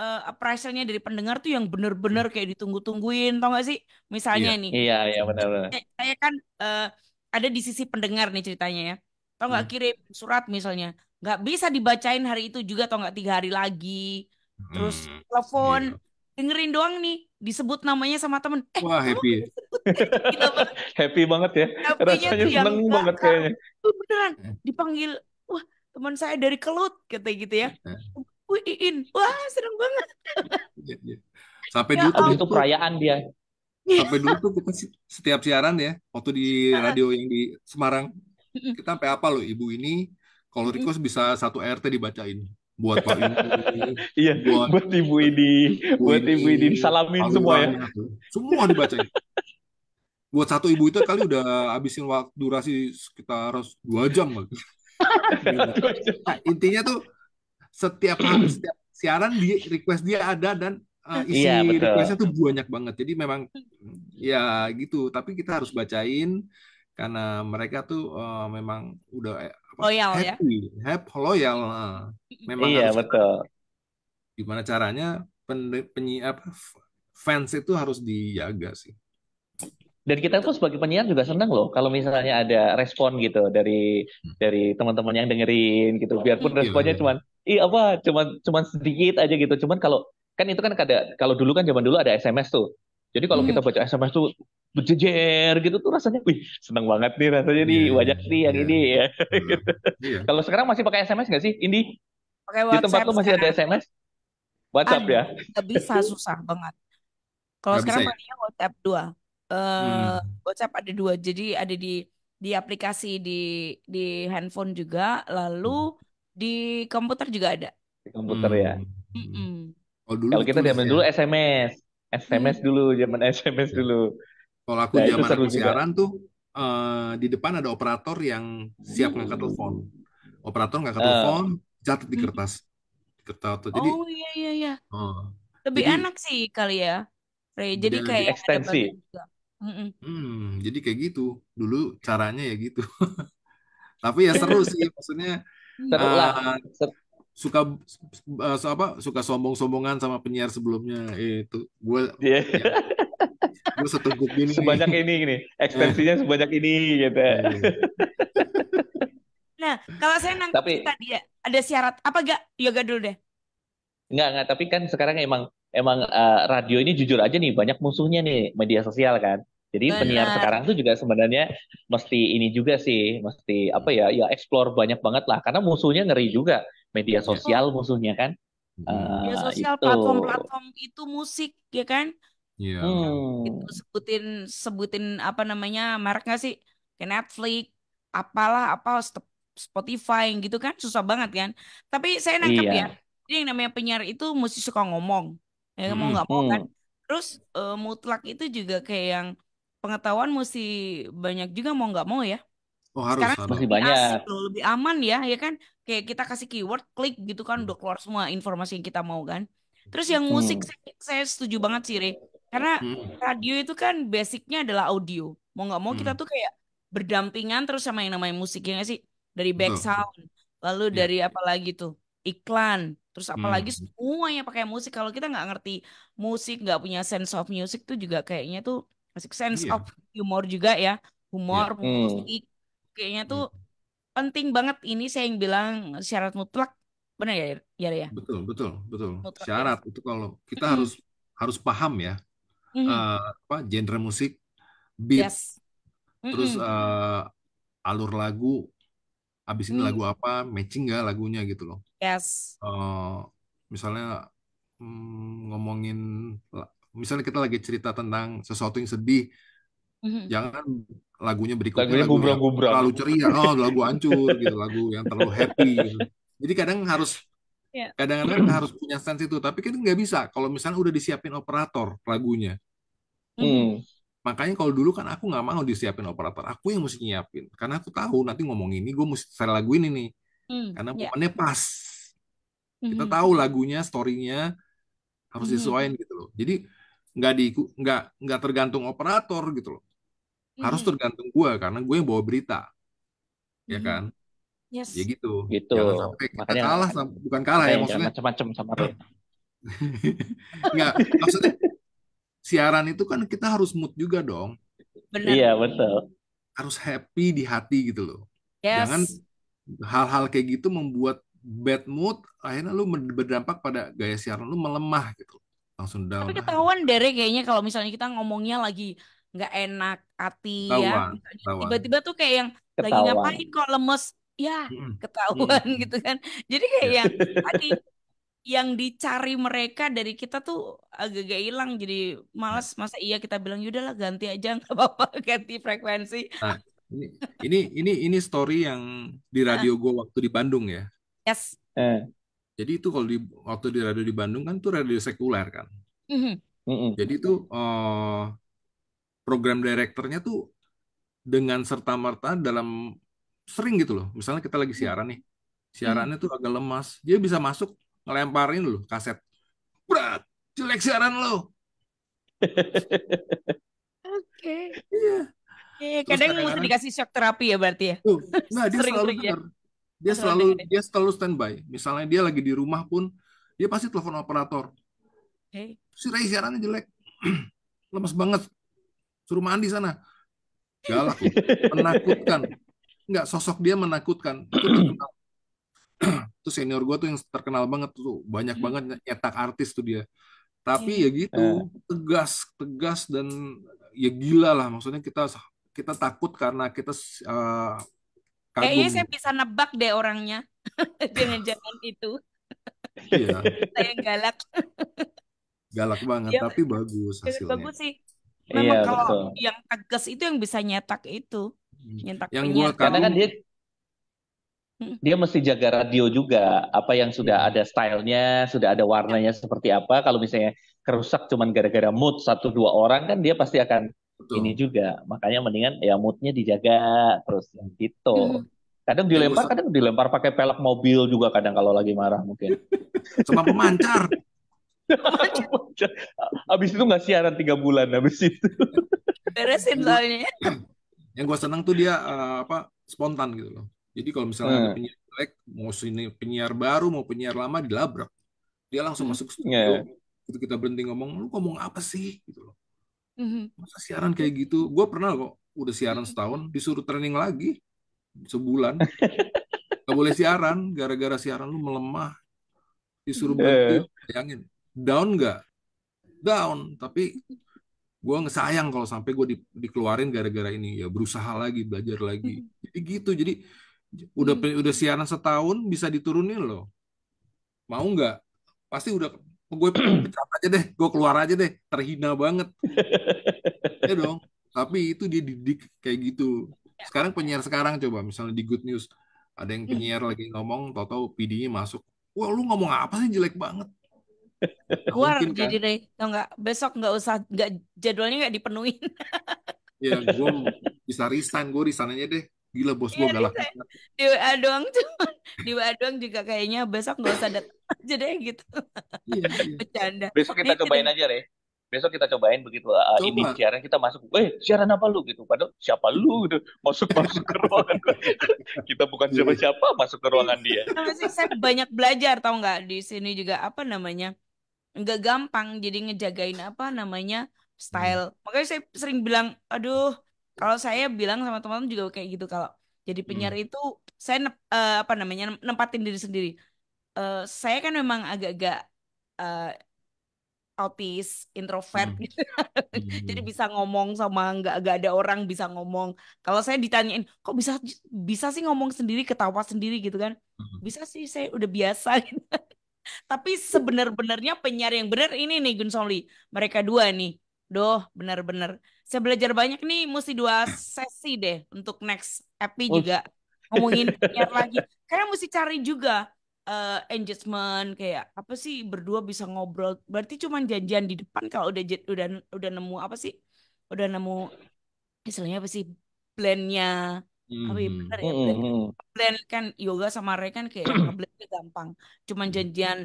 uh, appraisalnya dari pendengar tuh yang bener-bener mm. kayak ditunggu-tungguin, tau gak sih? Misalnya iya. nih. Iya, iya benar-benar. Saya, saya kan uh, ada di sisi pendengar nih ceritanya ya atau nggak hmm. kirim surat misalnya nggak bisa dibacain hari itu juga atau nggak tiga hari lagi terus hmm. telepon yeah. dengerin doang nih disebut namanya sama temen eh, wah happy gitu, happy banget ya rasanya seneng banget kayaknya tuh beneran dipanggil wah teman saya dari kelut kata gitu ya wih iin wah seneng banget iya, iya. sampai ya, dulu itu perayaan dia sampai dulu tuh kita kan setiap siaran ya waktu di radio yang di Semarang kita sampai apa loh ibu ini kalau request bisa satu RT dibacain buat Pak Ibu. Iya, buat, buat Ibu ini, buat Ibu ini salamin semua ya. Semua dibacain. buat satu ibu itu kali udah habisin waktu durasi sekitar dua jam lagi nah, intinya tuh setiap setiap siaran dia request dia ada dan uh, isi iya, requestnya tuh banyak banget. Jadi memang mm. ya gitu. Tapi kita harus bacain karena mereka tuh uh, memang udah eh, apa, loyal happy, ya happy loyal eh. memang iya harus betul gimana caranya pen, penyi apa fans itu harus dijaga sih dan kita tuh sebagai penyiar juga senang loh kalau misalnya ada respon gitu dari hmm. dari teman-teman yang dengerin gitu biarpun iya, responnya cuma iya. cuman ih iya, apa cuman cuman sedikit aja gitu cuman kalau kan itu kan ada kalau dulu kan zaman dulu ada SMS tuh jadi kalau hmm. kita baca SMS tuh berjejer gitu tuh rasanya wih seneng banget nih rasanya nih yeah, iya, banyak nih yang yeah. ini ya iya. kalau sekarang masih pakai SMS nggak sih Indi pakai di tempat lu masih sekarang. ada SMS WhatsApp Aduh, ya nggak bisa susah banget kalau sekarang bisa, ya? WhatsApp dua uh, hmm. Eh, WhatsApp ada dua jadi ada di di aplikasi di di handphone juga lalu hmm. di komputer juga ada di komputer ya? hmm. ya mm oh, kalau kita zaman ya? dulu SMS SMS hmm. dulu zaman SMS iya. dulu kalau aku nah, zaman aku siaran tuh uh, di depan ada operator yang siap ngangkat telepon. Operator ngangkat uh. telepon, catat di hmm. kertas. Di kertas tuh. Jadi, oh iya iya iya. Uh, Lebih jadi, enak sih kali ya. Ray. Jadi kayak ekstensi. Hmm, jadi kayak gitu. Dulu caranya ya gitu. Tapi ya seru sih maksudnya. Hmm. Seru uh, lah. Eh, suka uh, apa suka sombong-sombongan sama penyiar sebelumnya itu gue iya. yeah gue seteguk ini sebanyak ini gini ekstensinya iya. sebanyak ini gitu iya. nah kalau saya nangkep tapi, tadi ya, ada syarat apa gak yoga dulu deh Enggak, enggak, tapi kan sekarang emang emang uh, radio ini jujur aja nih banyak musuhnya nih media sosial kan. Jadi Benar. penyiar sekarang tuh juga sebenarnya mesti ini juga sih, mesti apa ya, ya explore banyak banget lah karena musuhnya ngeri juga media iya. sosial musuhnya kan. Mm-hmm. Eh, media sosial platform Platform itu musik ya kan? Iya. Hmm. Itu sebutin sebutin apa namanya merek nggak sih? Kayak Netflix, apalah apa Spotify gitu kan susah banget kan. Tapi saya nangkep yeah. ya. Jadi yang namanya penyiar itu mesti suka ngomong. Ya hmm. mau nggak mau kan. Hmm. Terus uh, mutlak itu juga kayak yang pengetahuan mesti banyak juga mau nggak mau ya. Oh, harus, Sekarang harus. lebih banyak. Asik lebih aman ya, ya kan? Kayak kita kasih keyword, klik gitu kan, hmm. udah keluar semua informasi yang kita mau kan. Terus yang musik, hmm. saya, saya setuju banget sih, Re. Karena hmm. radio itu kan basicnya adalah audio. Mau nggak mau hmm. kita tuh kayak berdampingan terus sama yang namanya musik ya gak sih? Dari back sound, lalu yeah. dari apa lagi tuh? Iklan, terus apalagi hmm. semuanya pakai musik. Kalau kita nggak ngerti musik, nggak punya sense of music tuh juga kayaknya tuh masih sense yeah. of humor juga ya. Iya, humor, yeah. hmm. musik, kayaknya tuh hmm. penting banget ini saya yang bilang syarat mutlak benar ya ya ya betul betul betul mutlak ya. syarat itu kalau kita harus harus paham ya mm uh, apa genre musik, beat, yes. mm -hmm. terus uh, alur lagu, abis ini mm. lagu apa, matching gak lagunya gitu loh. Yes. Uh, misalnya mm, ngomongin, misalnya kita lagi cerita tentang sesuatu yang sedih, mhm. jangan lagunya berikutnya lagunya lagu gubrang, gubrang. terlalu ceria, oh lagu hancur gitu, lagu yang terlalu happy. Gitu. Jadi kadang harus ya. kadang-kadang harus punya sense itu, tapi kan nggak bisa. Kalau misalnya udah disiapin operator lagunya, Hmm. hmm. Makanya kalau dulu kan aku nggak mau disiapin operator, aku yang mesti nyiapin. Karena aku tahu nanti ngomong ini, gue mesti saya lagu ini nih. Hmm. Karena ya. momennya pas. Kita hmm. tahu lagunya, storynya harus hmm. disesuaikan gitu loh. Jadi nggak di nggak nggak tergantung operator gitu loh. Harus hmm. tergantung gue karena gue yang bawa berita, ya hmm. ya kan? Yes. Ya gitu. Gitu. Jangan sampai kita Makanya kalah, bukan kalah ya maksudnya. Macam-macam sama Nggak, maksudnya siaran itu kan kita harus mood juga dong. Benar. Iya, betul. Harus happy di hati gitu loh. Yes. Jangan hal-hal kayak gitu membuat bad mood akhirnya lu berdampak pada gaya siaran lu melemah gitu. Langsung down. Tapi ketahuan dari kayaknya kalau misalnya kita ngomongnya lagi nggak enak hati ya. Tiba-tiba tuh kayak yang ketahuan. lagi ngapain kok lemes ya ketahuan hmm. gitu kan. Jadi kayak iya. yang tadi yang dicari mereka dari kita tuh agak-agak hilang jadi iya. malas masa iya kita bilang yaudahlah ganti aja nggak apa-apa ganti frekuensi nah, ini ini ini ini story yang di radio gue waktu di Bandung ya yes eh. jadi itu kalau di waktu di radio di Bandung kan tuh radio sekuler kan mm-hmm. jadi itu uh, eh, program direkturnya tuh dengan serta merta dalam sering gitu loh misalnya kita lagi mhm. siaran nih mhm. siarannya hmm tuh agak lemas dia bisa masuk ngelemparin loh kaset. Berat, jelek siaran lo. Oke. Okay. Iya. Iya, kadang, kadang mesti dikasih shock terapi ya berarti ya. Tuh. Nah, dia selalu ya. Dia selalu dia selalu standby. Misalnya dia lagi di rumah pun dia pasti telepon operator. Okay. Si Ray siarannya jelek. Lemes banget. Suruh mandi sana. Galak, menakutkan. Enggak, sosok dia menakutkan. Itu tuh senior gue tuh yang terkenal banget tuh banyak hmm. banget nyetak artis tuh dia tapi iya. ya gitu eh. tegas tegas dan ya gila lah maksudnya kita kita takut karena kita uh, kagum. kayaknya saya bisa nebak deh orangnya dengan jalan itu iya saya galak galak banget ya, tapi bagus hasilnya bagus sih iya, memang iya, kalau betul. yang tegas itu yang bisa nyetak itu hmm. nyetak yang gue kan dia Hmm. dia mesti jaga radio juga apa yang sudah hmm. ada stylenya sudah ada warnanya seperti apa kalau misalnya kerusak cuman gara-gara mood satu dua orang kan dia pasti akan Betul. ini juga makanya mendingan ya moodnya dijaga terus ya, gitu hmm. kadang iya, dilempar kadang dilempar pakai pelek mobil juga kadang kalau lagi marah mungkin cuma pemancar abis itu nggak siaran tiga bulan abis itu beresin soalnya yang gue seneng tuh dia uh, apa spontan gitu loh jadi kalau misalnya hmm. ada eh. penyiar jelek, mau sini penyiar baru mau penyiar lama dilabrak. Dia langsung hmm, masuk iya, studio. Yeah. Itu kita berhenti ngomong, lu ngomong apa sih gitu loh. Mm-hmm. Masa siaran kayak gitu? Gue pernah kok udah siaran mm-hmm. setahun disuruh training lagi sebulan. Gak boleh siaran gara-gara siaran lu melemah. Disuruh berhenti, yeah. bayangin. Down gak? Down, tapi gue ngesayang kalau sampai gue di, dikeluarin gara-gara ini ya berusaha lagi belajar lagi mm-hmm. jadi gitu jadi udah hmm. udah siaran setahun bisa diturunin loh mau nggak pasti udah gue pecat aja deh gue keluar aja deh terhina banget ya dong tapi itu dia didik kayak gitu sekarang penyiar sekarang coba misalnya di Good News ada yang penyiar lagi ngomong tau-tau PD-nya masuk wah lu ngomong apa sih jelek banget keluar kan? jadi deh tau nggak besok nggak usah nggak jadwalnya nggak dipenuhin ya gue bisa resign gue resign aja deh Gila bos gue iya, galak. Ya. Di WA doang cuma di WA doang juga kayaknya besok gak usah datang aja deh gitu. Iya, iya. Bercanda. Besok kita gitu cobain aja deh. Besok kita cobain begitu uh, ini siaran kita masuk, eh siaran apa lu gitu, padahal siapa lu gitu, masuk masuk ke ruangan kita bukan siapa siapa masuk ke ruangan dia. masih Saya banyak belajar tau nggak di sini juga apa namanya nggak gampang jadi ngejagain apa namanya style, hmm. makanya saya sering bilang, aduh kalau saya bilang sama teman-teman juga kayak gitu kalau jadi penyiar hmm. itu saya nep, uh, apa namanya nempatin diri sendiri uh, saya kan memang agak-agak eh, autis, introvert hmm. Gitu kan. Jadi hmm. bisa ngomong sama nggak nggak ada orang bisa ngomong. Kalau saya ditanyain kok bisa bisa sih ngomong sendiri, ketawa sendiri gitu kan? Hmm. Bisa sih saya udah biasa gitu. Tapi sebenar-benarnya penyiar yang benar ini nih Gun Songli mereka dua nih. Doh, benar-benar saya belajar banyak nih mesti dua sesi deh untuk next epi oh. juga ngomongin lagi karena mesti cari juga uh, engagement kayak apa sih berdua bisa ngobrol berarti cuman janjian di depan kalau udah udah udah nemu apa sih udah nemu istilahnya apa sih Plannya? hmm. apa ya benar ya blend, mm-hmm. mm-hmm. plan kan yoga sama Ray kan kayak plannya gampang cuman mm-hmm. janjian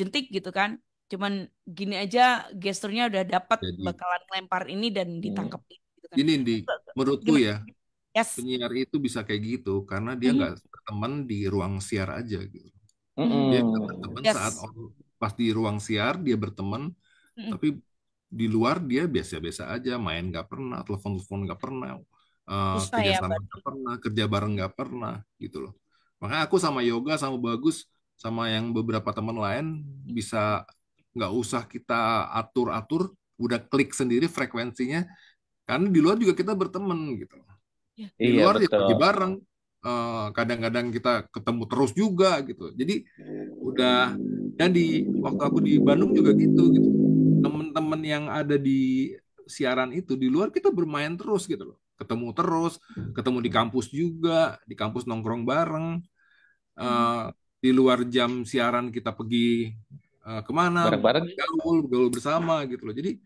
jentik gitu kan cuman gini aja gesturnya udah dapat bakalan lempar ini dan oh. ditangkap hmm. gitu kan. di menurutku ya. Yes. Penyiar itu bisa kayak gitu karena dia hmm. nggak hmm. berteman di ruang siar aja gitu. Hmm. Dia berteman yes. saat pas di ruang siar dia berteman hmm. tapi di luar dia biasa-biasa aja main nggak pernah telepon-telepon nggak pernah eh, uh, ya kerja sama nggak pernah kerja bareng nggak pernah gitu loh makanya aku sama yoga sama bagus sama yang beberapa teman lain bisa nggak usah kita atur-atur, udah klik sendiri frekuensinya. Karena di luar juga kita berteman gitu. Iya. Iya, ya. Di luar betul. ya bareng. Eh, kadang-kadang kita ketemu terus juga gitu. Jadi udah dan di waktu aku di Bandung juga gitu gitu. Temen-temen yang ada di siaran itu di luar kita bermain terus gitu loh. Ketemu terus, ketemu di kampus juga, di kampus nongkrong bareng. Uh, di luar jam siaran kita pergi Eh, kemana bergaul bergaul bersama gitu loh jadi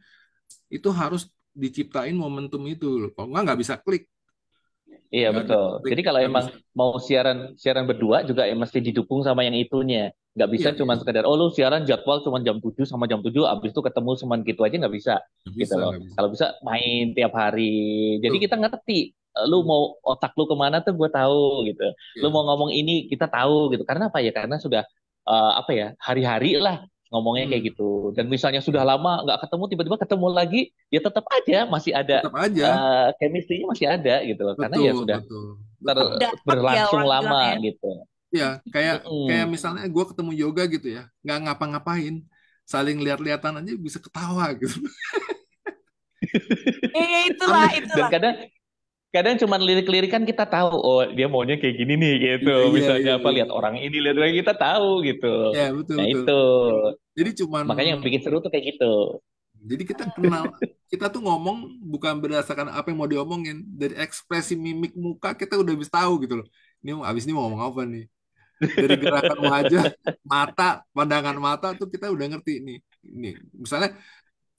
itu harus diciptain momentum itu loh kalau nggak nggak bisa klik Iya gak betul. Klik, Jadi kalau emang mau siaran siaran berdua juga ya mesti didukung sama yang itunya. Nggak bisa iya, cuma iya. sekedar oh lu siaran jadwal cuma jam 7 sama jam 7 abis itu ketemu cuma gitu aja nggak bisa. Gitu bisa. gitu loh. Bisa. Kalau bisa main tiap hari. Jadi kita ngerti eh, lu hmm. mau otak lu kemana tuh gue tahu gitu. Lu iya. mau ngomong ini kita tahu gitu. Karena apa ya? Karena sudah uh, apa ya hari-hari lah ngomongnya hmm. kayak gitu dan misalnya sudah lama nggak ketemu tiba-tiba ketemu lagi ya tetap aja masih ada tetap aja uh, eh, chemistry masih ada gitu loh karena ya sudah betul, Ter berlangsung ya, lama ya. gitu ya kayak mm. kayak misalnya gue ketemu yoga gitu ya nggak ngapa-ngapain saling lihat-lihatan aja bisa ketawa gitu Iya, iya itulah itulah dan kadang kadang cuma lirik lirik kan kita tahu oh dia maunya kayak gini nih gitu iya, iya misalnya iya, iya, apa lihat orang ini lihat orang kita tahu gitu ya betul, nah, betul. itu jadi cuma makanya yang bikin seru tuh kayak gitu jadi kita kenal kita tuh ngomong bukan berdasarkan apa yang mau diomongin dari ekspresi mimik muka kita udah bisa tahu gitu loh ini abis ini mau ngomong apa nih dari gerakan wajah mata pandangan mata tuh kita udah ngerti nih ini misalnya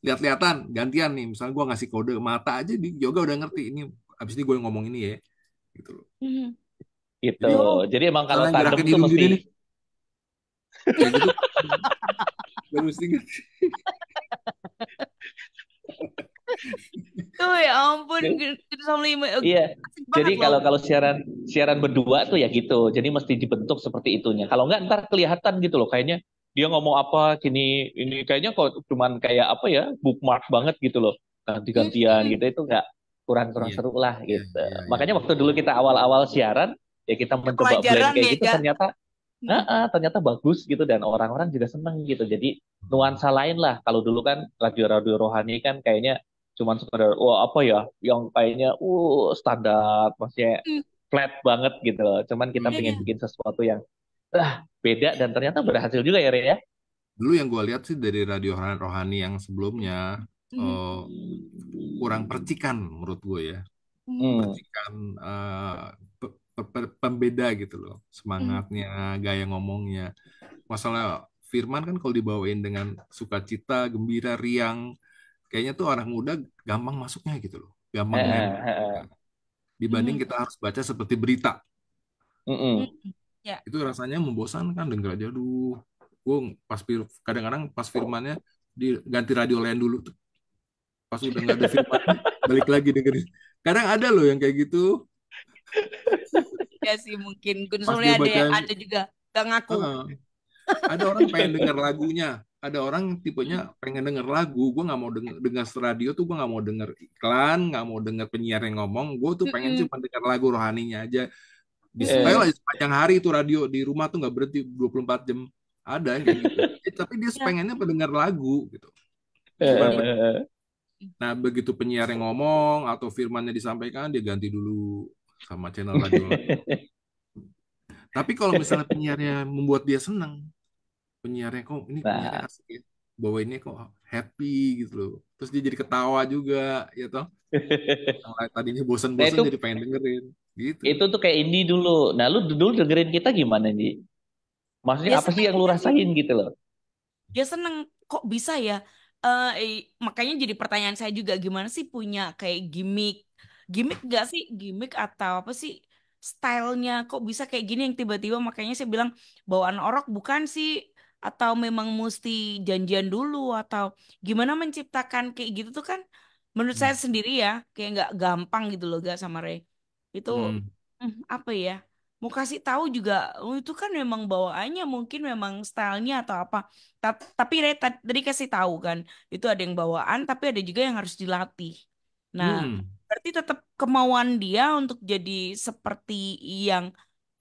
lihat-lihatan gantian nih misalnya gue ngasih kode mata aja di yoga udah ngerti ini abis ini gue ngomong ini ya gitu loh mm-hmm. gitu jadi, jadi emang kalau tandem tuh mesti ini. ya gitu gue mesti Tuh ya ampun gitu, gitu sama lima. ya Jadi kalau kalau siaran siaran berdua tuh ya gitu. Jadi mesti dibentuk seperti itunya. Kalau nggak ntar kelihatan gitu loh kayaknya dia ngomong apa kini ini kayaknya kok cuman kayak apa ya bookmark banget gitu loh ganti-gantian mm-hmm. gitu itu nggak kurang-kurang yeah. seru lah iya, gitu. Yeah, yeah, Makanya yeah. waktu dulu kita awal-awal siaran ya kita mencoba blend kayak ya, gitu kan? ternyata Nah, uh, ternyata bagus gitu dan orang-orang juga seneng gitu. Jadi nuansa lain lah. Kalau dulu kan radio-radio rohani kan kayaknya cuma sekedar wah apa ya yang kayaknya uh standar maksudnya hmm. flat banget gitu Cuman kita yeah, pengen iya. bikin sesuatu yang lah beda dan ternyata berhasil juga ya rey ya. Dulu yang gue lihat sih dari radio rohani yang sebelumnya hmm. uh, kurang percikan menurut gue ya hmm. percikan uh, pe pe pembeda gitu loh semangatnya hmm. gaya ngomongnya masalah Firman kan kalau dibawain dengan sukacita gembira riang kayaknya tuh orang muda gampang masuknya gitu loh gampang eh, eh, eh. dibanding hmm. kita harus baca seperti berita Hmm. Yeah. itu rasanya membosankan dengar aja dulu gue pas kadang-kadang pas firmannya diganti radio lain dulu tuh pas udah nggak ada firman balik lagi dengerin kadang ada loh yang kayak gitu ya sih mungkin Gun ada yang ada juga gak ngaku uh, ada orang pengen denger lagunya ada orang tipenya pengen denger lagu gue nggak mau denger, denger radio tuh gue nggak mau denger iklan nggak mau denger penyiar yang ngomong gue tuh pengen mm -hmm. cuma denger lagu rohaninya aja bisa iya. yeah. sepanjang hari itu radio di rumah tuh nggak berhenti 24 jam ada gitu. eh, tapi dia iya. pengennya pendengar lagu gitu iya. Nah, begitu penyiar yang ngomong atau firmannya disampaikan, dia ganti dulu sama channel radio. Tapi kalau misalnya penyiarnya membuat dia senang, penyiarnya kok ini nah. penyiarnya asik ya. Bawainnya kok happy gitu loh. Terus dia jadi ketawa juga, ya toh. tadi tadinya bosan-bosan nah, jadi pengen dengerin. Gitu. Itu tuh kayak ini dulu. Nah, lu dulu dengerin kita gimana nih? Maksudnya dia apa sih yang lu gitu. rasain gitu loh? Dia seneng kok bisa ya uh, eh, makanya jadi pertanyaan saya juga gimana sih punya kayak gimmick gimmick gak sih gimmick atau apa sih stylenya kok bisa kayak gini yang tiba-tiba makanya saya bilang bawaan orok bukan sih atau memang mesti janjian dulu atau gimana menciptakan kayak gitu tuh kan menurut hmm. saya sendiri ya kayak nggak gampang gitu loh gak sama Ray itu hmm. hmm apa ya mau kasih tahu juga oh, itu kan memang bawaannya mungkin memang stylenya atau apa Ta tapi tadi kasih tahu kan itu ada yang bawaan tapi ada juga yang harus dilatih nah hmm. berarti tetap kemauan dia untuk jadi seperti yang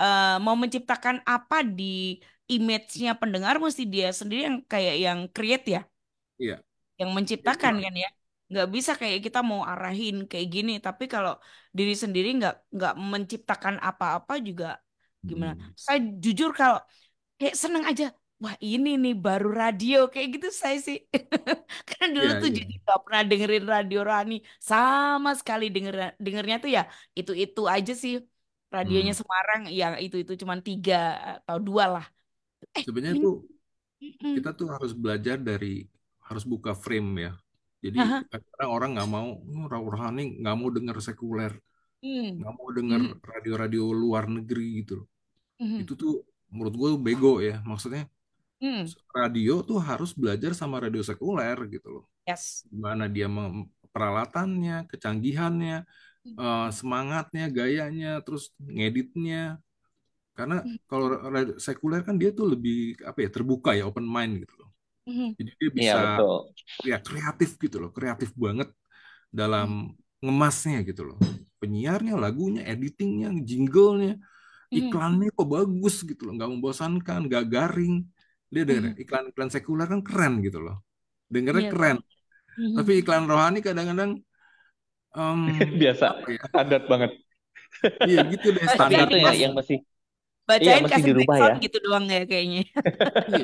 uh, mau menciptakan apa di image-nya pendengar mesti dia sendiri yang kayak yang create ya iya yang iya, menciptakan yeah. kan ya nggak bisa kayak kita mau arahin kayak gini tapi kalau diri sendiri nggak nggak menciptakan apa-apa juga gimana hmm. saya jujur kalau kayak seneng aja wah ini nih baru radio kayak gitu saya sih karena dulu yeah, tuh yeah. jadi nggak pernah dengerin radio Rani sama sekali denger dengernya tuh ya itu itu aja sih radionya hmm. Semarang yang itu itu cuma tiga atau dua lah eh, sebenarnya tuh kita tuh harus belajar dari harus buka frame ya jadi kadang orang nggak mau, oh, hmm, rohani nggak mau dengar sekuler, hmm. nggak mau dengar hmm. radio-radio luar negeri gitu. Loh. Itu tuh menurut gue bego ya, maksudnya radio tuh harus belajar sama radio sekuler gitu loh. Yes. Gimana dia peralatannya, kecanggihannya, uh, semangatnya, gayanya, terus ngeditnya. Karena kalau sekuler kan dia tuh lebih apa ya terbuka ya open mind gitu. Mhm. Jadi dia iya, bisa ya, ya kreatif gitu loh, kreatif banget dalam mhm. ngemasnya gitu loh. Penyiarnya, lagunya, editingnya, jinglenya, mhm. iklannya kok bagus gitu loh, nggak membosankan, nggak garing. Dia dengar iklan-iklan sekuler kan keren gitu loh, dengarnya yeah. keren. Iya. Tapi iklan rohani kadang-kadang um, biasa, ya? adat banget. Iya gitu deh standar. yang, yang masih bacain iya, kasih dirubah ya. gitu doang ya kayaknya.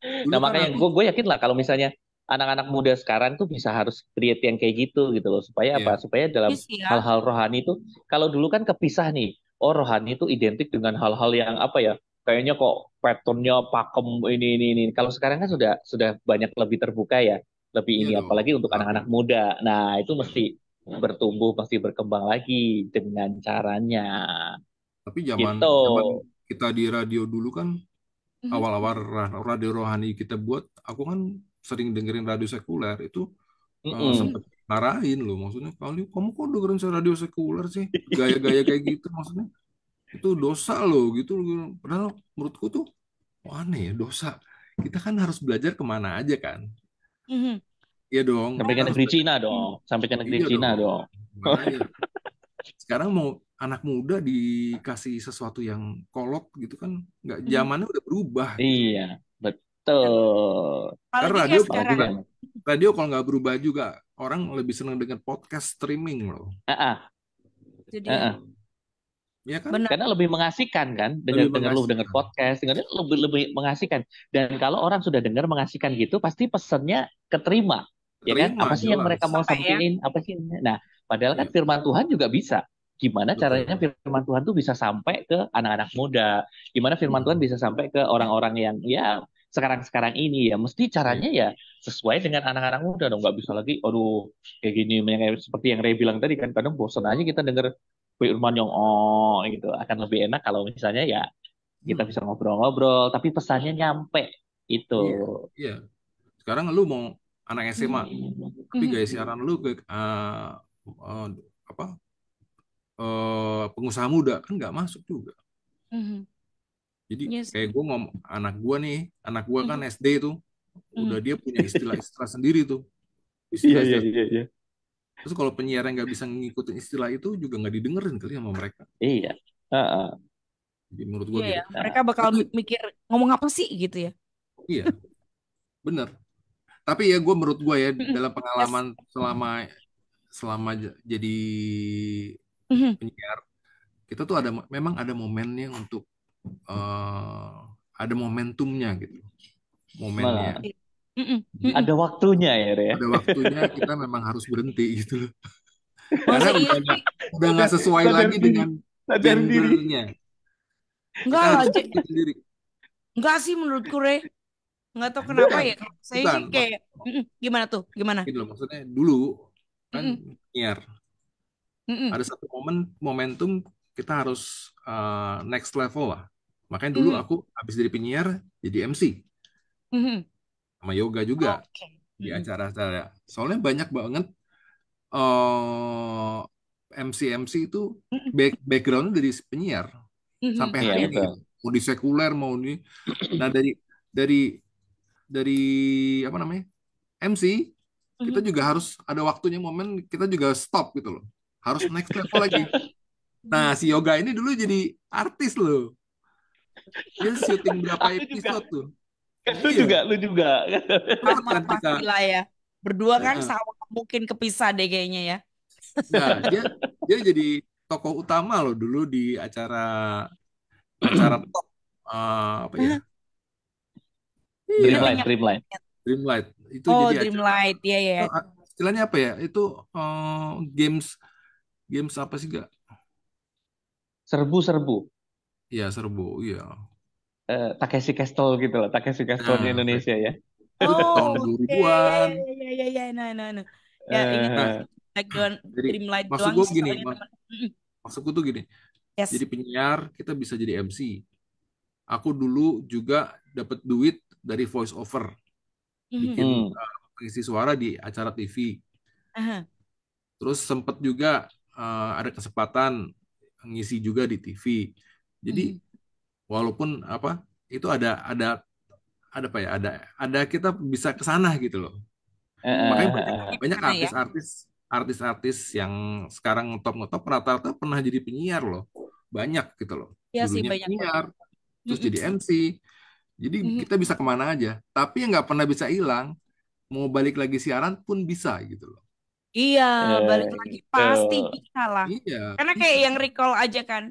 Iya. nah makanya gue gue yakin lah kalau misalnya anak-anak muda sekarang tuh bisa harus create yang kayak gitu gitu loh supaya yeah. apa iya. supaya dalam iya ya. hal-hal yes, ya. rohani itu kalau dulu kan kepisah nih oh rohani itu identik dengan hal-hal yang apa ya kayaknya kok patternnya pakem ini ini ini kalau sekarang kan sudah sudah banyak lebih terbuka ya lebih ini yeah. apalagi untuk anak-anak muda nah itu mesti bertumbuh pasti berkembang lagi dengan caranya tapi zaman, Gitu. zaman kita di radio dulu kan mhm. awal-awal radio rohani kita buat, aku kan sering dengerin radio sekuler itu eh, Mm-mm. sempat marahin loh maksudnya kalau kamu kok dengerin radio sekuler sih gaya-gaya kayak gitu maksudnya itu dosa loh gitu padahal menurutku tuh wah, aneh ya dosa kita kan harus belajar kemana aja kan mhm. Iya dong Sampai ke negeri Cina dong. Sampai ke iya negeri Iya Cina dong. dong. sekarang mau anak muda dikasih sesuatu yang kolok gitu kan nggak hmm. zamannya udah berubah iya betul karena radio sekarang. radio kalau nggak berubah juga orang lebih senang dengan podcast streaming loh uh -uh. jadi uh -uh. Ya kan? Benar. Karena lebih mengasihkan kan dengan dengar lu dengar podcast, dengar lebih lebih mengasihkan. Dan kalau orang sudah dengar mengasihkan gitu, pasti pesannya keterima. keterima ya kan? Apa sih jelas. yang mereka mau ya. sampaikan? Apa sih? Nah, padahal kan iya. firman Tuhan juga bisa gimana caranya firman Tuhan tuh bisa sampai ke anak-anak muda, gimana firman Tuhan bisa sampai ke orang-orang yang ya sekarang-sekarang ini ya mesti caranya iya. ya sesuai dengan anak-anak muda dong nggak bisa lagi aduh kayak gini yang, seperti yang Ray bilang tadi kan kadang bosan aja kita denger firman yang oh gitu akan lebih enak kalau misalnya ya kita hmm. bisa ngobrol-ngobrol tapi pesannya nyampe itu iya yeah. sekarang lu mau anak SMA hmm. tapi gaya siaran lu ke uh, uh, apa uh, pengusaha muda kan nggak masuk juga. Mm-hmm. Jadi yes. kayak gue ngomong anak gue nih, anak gue kan mm-hmm. kan SD itu mm-hmm. udah dia punya istilah-istilah sendiri tuh. Iya, istilah Iya, iya, iya, Terus kalau penyiar yang nggak bisa ngikutin istilah itu juga nggak didengerin kali sama mereka. Iya. Uh-uh. Jadi menurut gue yeah, gitu. Yeah. Mereka bakal uh-huh. mikir ngomong apa sih gitu ya. Iya. Bener. Tapi ya gue menurut gue ya mm-hmm. dalam pengalaman yes. selama selama jadi mm-hmm. penyiar kita tuh ada memang ada momennya untuk uh, ada momentumnya gitu momennya Mm-mm. Mhm. Ada waktunya ya, Re. Ada waktunya kita memang harus berhenti gitu loh. Karena udah, gak, udah gak sesuai sadar lagi diri. dengan gendernya. Enggak lah, sendiri. Enggak sih menurutku, Re. Enggak tau kenapa bukan, ya. Saya bukan. sih kayak mhm, gimana tuh? Gimana? Gitu loh, maksudnya dulu kan mm Mm Mm-mm. Ada satu momen momentum kita harus uh, next level lah. Makanya dulu mm-hmm. aku habis dari penyiar jadi MC. Mm-hmm. Sama yoga juga. Okay. Di acara-acara. Soalnya banyak banget uh, eh, MC-MC itu back, background dari penyiar mm-hmm. sampai hari yeah, ini. Mau di sekuler mau di nah dari dari dari apa namanya MC kita mm-hmm. juga harus ada waktunya momen kita juga stop gitu loh harus next level lagi. Nah, si Yoga ini dulu jadi artis loh. Dia syuting berapa episode juga. tuh. Kan lu iya. juga, lu juga. Sama kan kita. Lah ya. Berdua kan nah. sama mungkin kepisah deh kayaknya ya. Nah, dia dia jadi tokoh utama loh dulu di acara acara top uh, eh, apa ya? Iya. Dreamlight, Dreamlight. Dreamlight. Itu oh, jadi Dreamlight, iya yeah, iya. iya. Ah, istilahnya apa ya? Itu uh, games Games apa sih gak? Serbu-serbu. Ya serbu, iya. Eh, Takeshi Castle gitu loh, Takeshi Castle di ah, Indonesia ya. Oh, tahun 2000-an. Iya, iya, iya, iya ya, eh, nah, nah, nah. Ya, ingat uh, background jadi, Light maksud gue gini, mak maksudku tuh gini. Yes. Jadi penyiar kita bisa jadi MC. Aku dulu juga dapat duit dari voice over. Mm-hmm. Bikin mm -hmm. uh, eh, pengisi suara di acara TV. Uh -huh. Terus sempat juga uh, ada kesempatan ngisi juga di TV. Jadi hmm. walaupun apa itu ada ada ada apa ya ada ada kita bisa ke sana gitu loh. Uh, Makanya eh, banyak, uh, banyak ya. artis-artis artis-artis yang sekarang ngetop ngetop rata-rata pernah jadi penyiar loh. Banyak gitu loh. Ya sih banyak. Penyiar, terus -hmm. jadi MC. Jadi -hmm. kita bisa kemana aja. Tapi yang nggak pernah bisa hilang, mau balik lagi siaran pun bisa gitu loh. Iya, balik eh, lagi gitu. pasti bisa lah. Iya. Karena kayak iya. yang recall aja kan.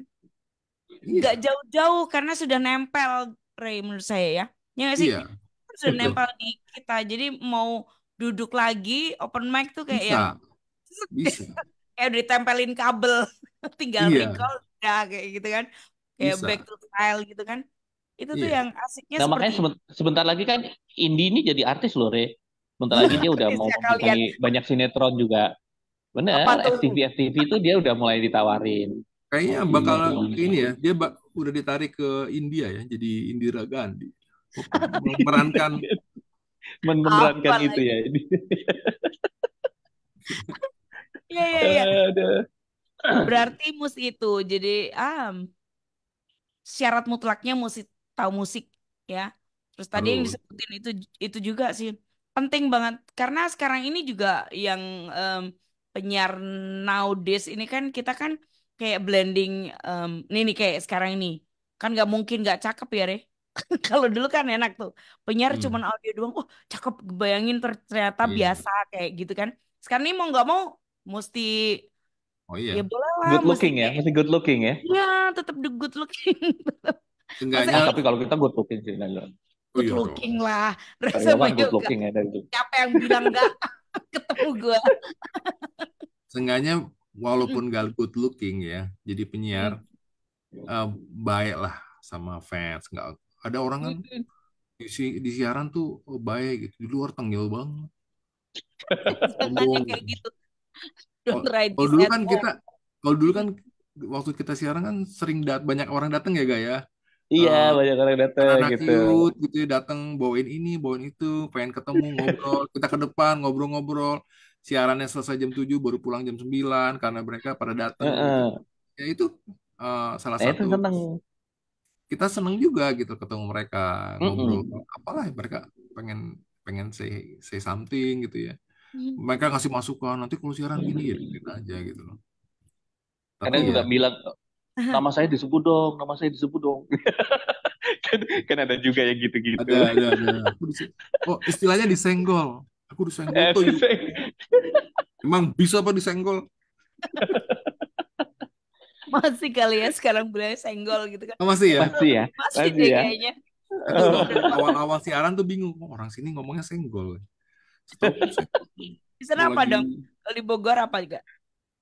Iya. jauh-jauh karena sudah nempel Ray menurut saya ya. Ya nggak sih? Iya. Kan sudah Betul. nempel di kita. Jadi mau duduk lagi open mic tuh kayak bisa. yang bisa. kayak ditempelin kabel, tinggal iya. recall ya kayak gitu kan. Kayak bisa. back to style gitu kan. Itu iya. tuh yang asiknya nah, seperti makanya sebentar lagi kan Indi ini jadi artis loh, Re. Bentar lagi dia udah mau mempunyai banyak sinetron juga. Bener, FTV FTV itu dia udah mulai ditawarin. Kayaknya bakal ini ya, dia bak udah ditarik ke India ya, jadi Indira Gandhi. Oh, memerankan memerankan itu ya. Iya iya iya. Berarti mus itu jadi um, syarat mutlaknya musik tahu musik ya. Terus tadi oh. yang disebutin itu itu juga sih penting banget karena sekarang ini juga yang um, penyiar nowadays ini kan kita kan kayak blending um, nih nih kayak sekarang ini kan nggak mungkin nggak cakep ya re kalau dulu kan enak tuh penyiar hmm. cuman audio doang oh cakep bayangin ternyata hmm. biasa kayak gitu kan sekarang ini mau nggak mau mesti oh iya ya boleh lah good looking ya mesti good looking ya ya tetap good looking Enggaknya. tapi kalau kita good looking sih good iya looking dong. lah. Reza kan good looking ya itu. Siapa yang bilang enggak ketemu gue. Seenggaknya walaupun gak good looking ya, jadi penyiar uh, eh, baiklah sama fans. Nggak ada orang kan di, di, di siaran tuh oh, baik gitu, di luar tenggel banget. Contohnya kayak gitu. Don't ride kalau dulu kan kita, kalau dulu kan waktu kita siaran kan sering dat banyak orang datang ya gak ya? Iya, uh, banyak orang datang anak gitu. cute gitu ya datang bawain ini, bawain itu, pengen ketemu ngobrol, kita ke depan ngobrol-ngobrol. Siarannya selesai jam 7 baru pulang jam 9 karena mereka pada datang. Uh gitu. -uh. Ya itu uh, salah satu. Itu Kita seneng juga gitu ketemu mereka, ngobrol. Mm -mm. Apalah mereka pengen pengen say say something gitu ya. Mm. Mereka ngasih masukan, nanti kalau siaran gini ya, gitu aja gitu loh. Tapi kadang ya, juga bilang nama saya disebut dong, nama saya disebut dong. kan, kan ada juga yang gitu-gitu. Ada, ada, ada. oh, istilahnya disenggol. Aku disenggol eh, tuh. Diseng- Emang bisa apa disenggol? masih kali ya sekarang budaya senggol gitu kan. Oh, masih ya? Masih ya? Masih, masih ya? kayaknya. Awal-awal siaran tuh bingung, oh, orang sini ngomongnya senggol. Di sana apa lagi... dong? di Bogor apa juga?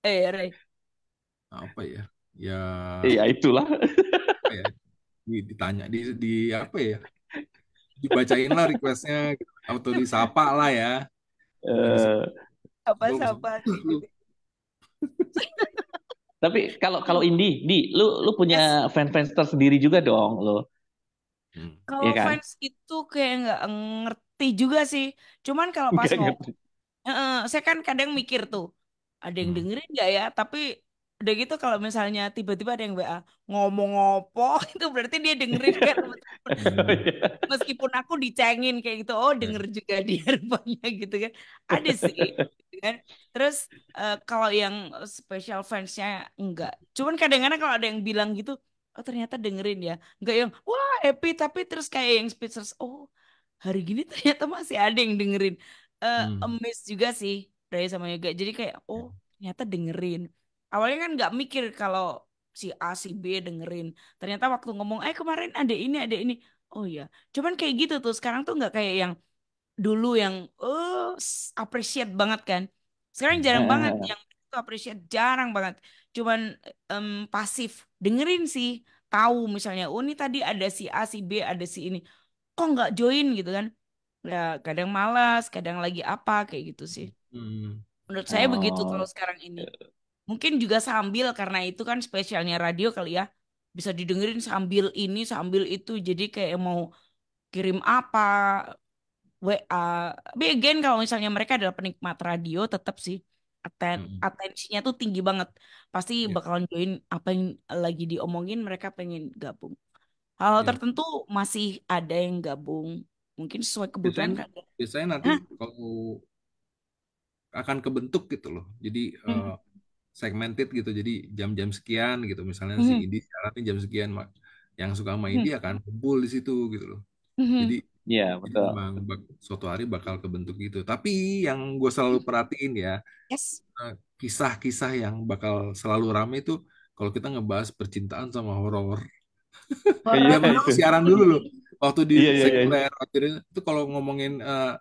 Eh, Rey. Apa ya? ya iya, ya itulah ya, ditanya di, di apa ya dibacain lah requestnya atau disapa lah ya uh, apa sapa tapi kalau kalau Indi di lu lu punya yes. fans fans tersendiri juga dong lo hmm. kalau ya kan? fans itu kayak nggak ngerti juga sih cuman kalau pas mau uh, saya kan kadang mikir tuh ada yang hmm. dengerin nggak ya tapi udah gitu kalau misalnya tiba-tiba ada yang WA ngomong opo itu berarti dia dengerin kan meskipun aku dicengin kayak gitu oh iya. denger juga dia rupanya gitu kan ada sih gitu kan terus uh, kalau yang special fansnya enggak cuman kadang-kadang kalau ada yang bilang gitu oh ternyata dengerin ya enggak yang wah happy tapi terus kayak yang speechless oh hari gini ternyata masih ada yang dengerin uh, hmm. amazed juga sih Raya sama Yoga jadi kayak oh ternyata dengerin awalnya kan nggak mikir kalau si A si B dengerin ternyata waktu ngomong eh kemarin ada ini ada ini oh ya cuman kayak gitu tuh sekarang tuh nggak kayak yang dulu yang oh appreciate banget kan sekarang jarang banget yang itu appreciate jarang banget cuman um, pasif dengerin sih tahu misalnya oh ini tadi ada si A si B ada si ini kok nggak join gitu kan ya kadang malas kadang lagi apa kayak gitu sih hmm. menurut saya oh. begitu kalau sekarang ini mungkin juga sambil karena itu kan spesialnya radio kali ya bisa didengerin sambil ini sambil itu jadi kayak mau kirim apa WA tapi again kalau misalnya mereka adalah penikmat radio tetap sih aten hmm. atensinya tuh tinggi banget pasti yeah. bakalan join apa yang lagi diomongin mereka pengen gabung hal yeah. tertentu masih ada yang gabung mungkin sesuai kebutuhan biasanya, kan biasanya nanti Hah? kalau akan kebentuk gitu loh jadi hmm. uh, segmented gitu jadi jam-jam sekian gitu misalnya mm-hmm. si Indi sekarang jam sekian yang suka sama Indi mm-hmm. akan kumpul di situ gitu loh mm-hmm. jadi ya betul. Memang suatu hari bakal kebentuk gitu. Tapi yang gue selalu perhatiin ya, kisah eh, kisah-kisah yang bakal selalu rame itu kalau kita ngebahas percintaan sama horor. ya memang iya, iya. siaran dulu loh. Waktu di iya, yeah, iya. sekuler, akhirnya itu kalau ngomongin uh,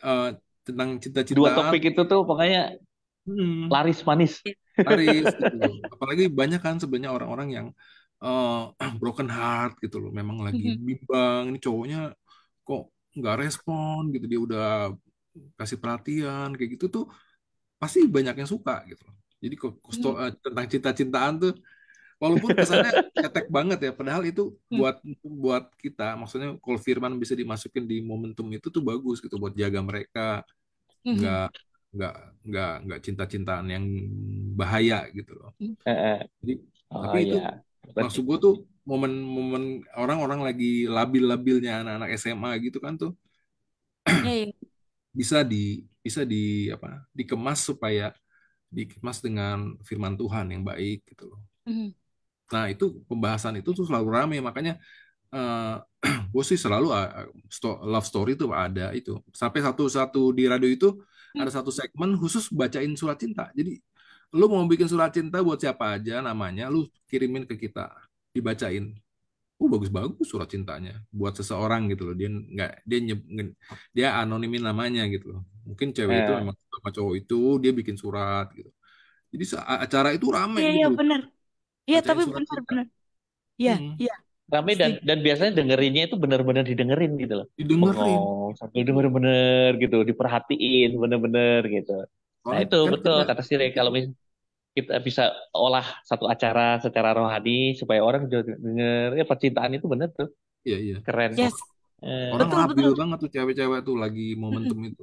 uh, tentang cinta-cintaan. Dua topik itu tuh pokoknya hmm. laris manis. Iya. Laris. Gitu. Apalagi banyak kan sebenarnya orang-orang yang uh, broken heart gitu loh, memang lagi bimbang, ini cowoknya kok nggak respon gitu, dia udah kasih perhatian kayak gitu tuh pasti banyak yang suka gitu Jadi kok hmm. uh, tentang cinta-cintaan tuh walaupun kesannya cetek banget ya padahal itu mm. buat buat kita maksudnya kalau Firman bisa dimasukin di momentum itu tuh bagus gitu buat jaga mereka nggak nggak nggak nggak cinta-cintaan yang bahaya gitu loh. Jadi, oh, tapi itu ya. maksud gue tuh momen-momen orang-orang lagi labil-labilnya anak-anak SMA gitu kan tuh iya, iya. hey. bisa di bisa di apa dikemas supaya dikemas dengan firman Tuhan yang baik gitu loh. Mm-hmm. Nah itu pembahasan itu tuh selalu rame makanya uh, eh, gue sih selalu uh, love story tuh ada itu sampai satu-satu di radio itu ada satu segmen khusus bacain surat cinta. Jadi lu mau bikin surat cinta buat siapa aja namanya, lu kirimin ke kita, dibacain. Oh bagus-bagus surat cintanya buat seseorang gitu loh. Dia nggak dia nyeb, dia anonimin namanya gitu loh. Mungkin cewek yeah. itu iya. memang sama cowok itu dia bikin surat gitu. Jadi acara itu ramai. Iya, gitu. iya benar. Iya, tapi benar-benar. Iya, hmm. iya rame dan dan biasanya dengerinnya itu benar-benar didengerin gitu loh. Didengerin. Oh, sambil bener gitu, diperhatiin benar-benar gitu. Oh, nah itu kan betul kita... kata Sire kalau mis kita bisa olah satu acara secara rohani supaya orang juga denger ya percintaan itu bener tuh. Iya iya. Keren. Yes. Eh, orang betul, labil betul. banget tuh cewek-cewek tuh lagi momentum itu.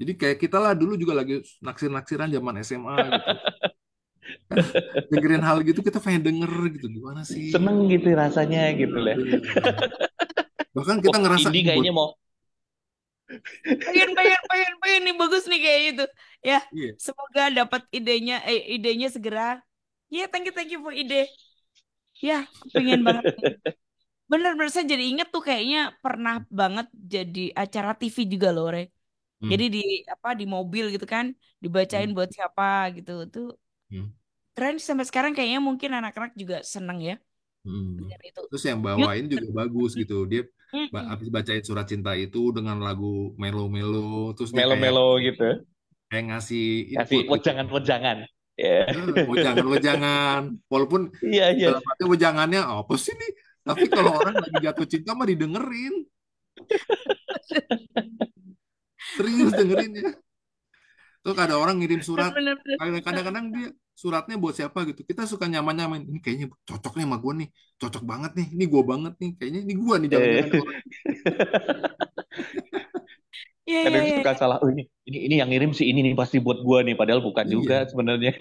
Jadi kayak kita lah dulu juga lagi naksir-naksiran zaman SMA gitu. dengerin hal gitu kita pengen denger gitu gimana sih seneng gitu rasanya gitu lah bahkan kita oh, ngerasa ini kayaknya mau pengen pengen pengen pengen nih bagus nih kayak itu ya yeah. semoga dapat idenya eh, idenya segera ya yeah, thank you thank you for ide ya yeah, pengen banget bener-bener saya jadi inget tuh kayaknya pernah banget jadi acara TV juga loh Re. Hmm. Jadi di apa di mobil gitu kan dibacain hmm. buat siapa gitu tuh hmm tren sampai sekarang kayaknya mungkin anak-anak juga seneng ya Hmm. Terus yang bawain juga bagus gitu. Dia habis bacain surat cinta itu dengan lagu melo-melo terus melo-melo gitu. Kayak ngasih ngasih gitu. wejangan-wejangan. Yeah. Hmm, wejangan-wejangan. Walaupun iya, yeah, iya. Yeah. dalam wejangannya oh, apa sih nih? Tapi kalau orang lagi jatuh cinta mah didengerin. Serius dengerin ya. Tuh kadang orang ngirim surat. Kadang-kadang dia suratnya buat siapa gitu kita suka nyaman nyaman ini kayaknya cocok nih sama gue nih cocok banget nih ini gue banget nih kayaknya ini gue nih jangan jangan Iya, iya, iya kadang iya, suka iya. salah oh, ini ini ini yang ngirim sih ini nih pasti buat gue nih padahal bukan yeah. juga sebenarnya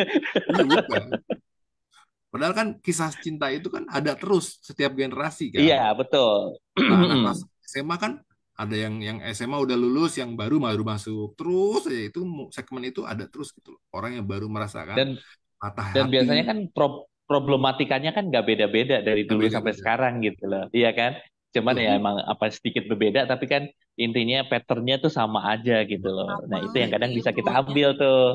padahal kan kisah cinta itu kan ada terus setiap generasi kan iya betul nah, SMA kan ada yang yang SMA udah lulus yang baru baru masuk terus ya itu segmen itu ada terus gitu loh. orang yang baru merasakan dan patah dan hati. biasanya kan pro problematikanya kan nggak beda-beda dari dulu beda sampai sekarang gitu loh iya kan cuman ya iya. emang apa sedikit berbeda tapi kan intinya patternnya tuh sama aja gitu loh apa? nah itu yang kadang bisa iya. kita ambil tuh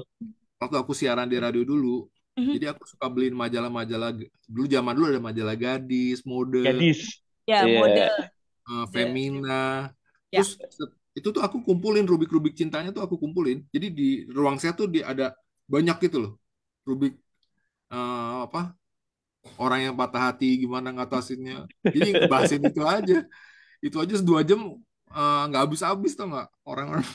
waktu aku siaran di radio dulu mm-hmm. jadi aku suka beliin majalah-majalah dulu zaman dulu ada majalah gadis mode gadis ya yeah. mode uh, femina yeah. terus itu tuh aku kumpulin rubik-rubik cintanya tuh aku kumpulin jadi di ruang saya tuh di ada banyak gitu loh Rubik uh, eh, apa orang yang patah hati gimana ngatasinnya jadi bahasin itu aja itu aja dua jam eh, nggak uh, habis-habis tau nggak orang-orang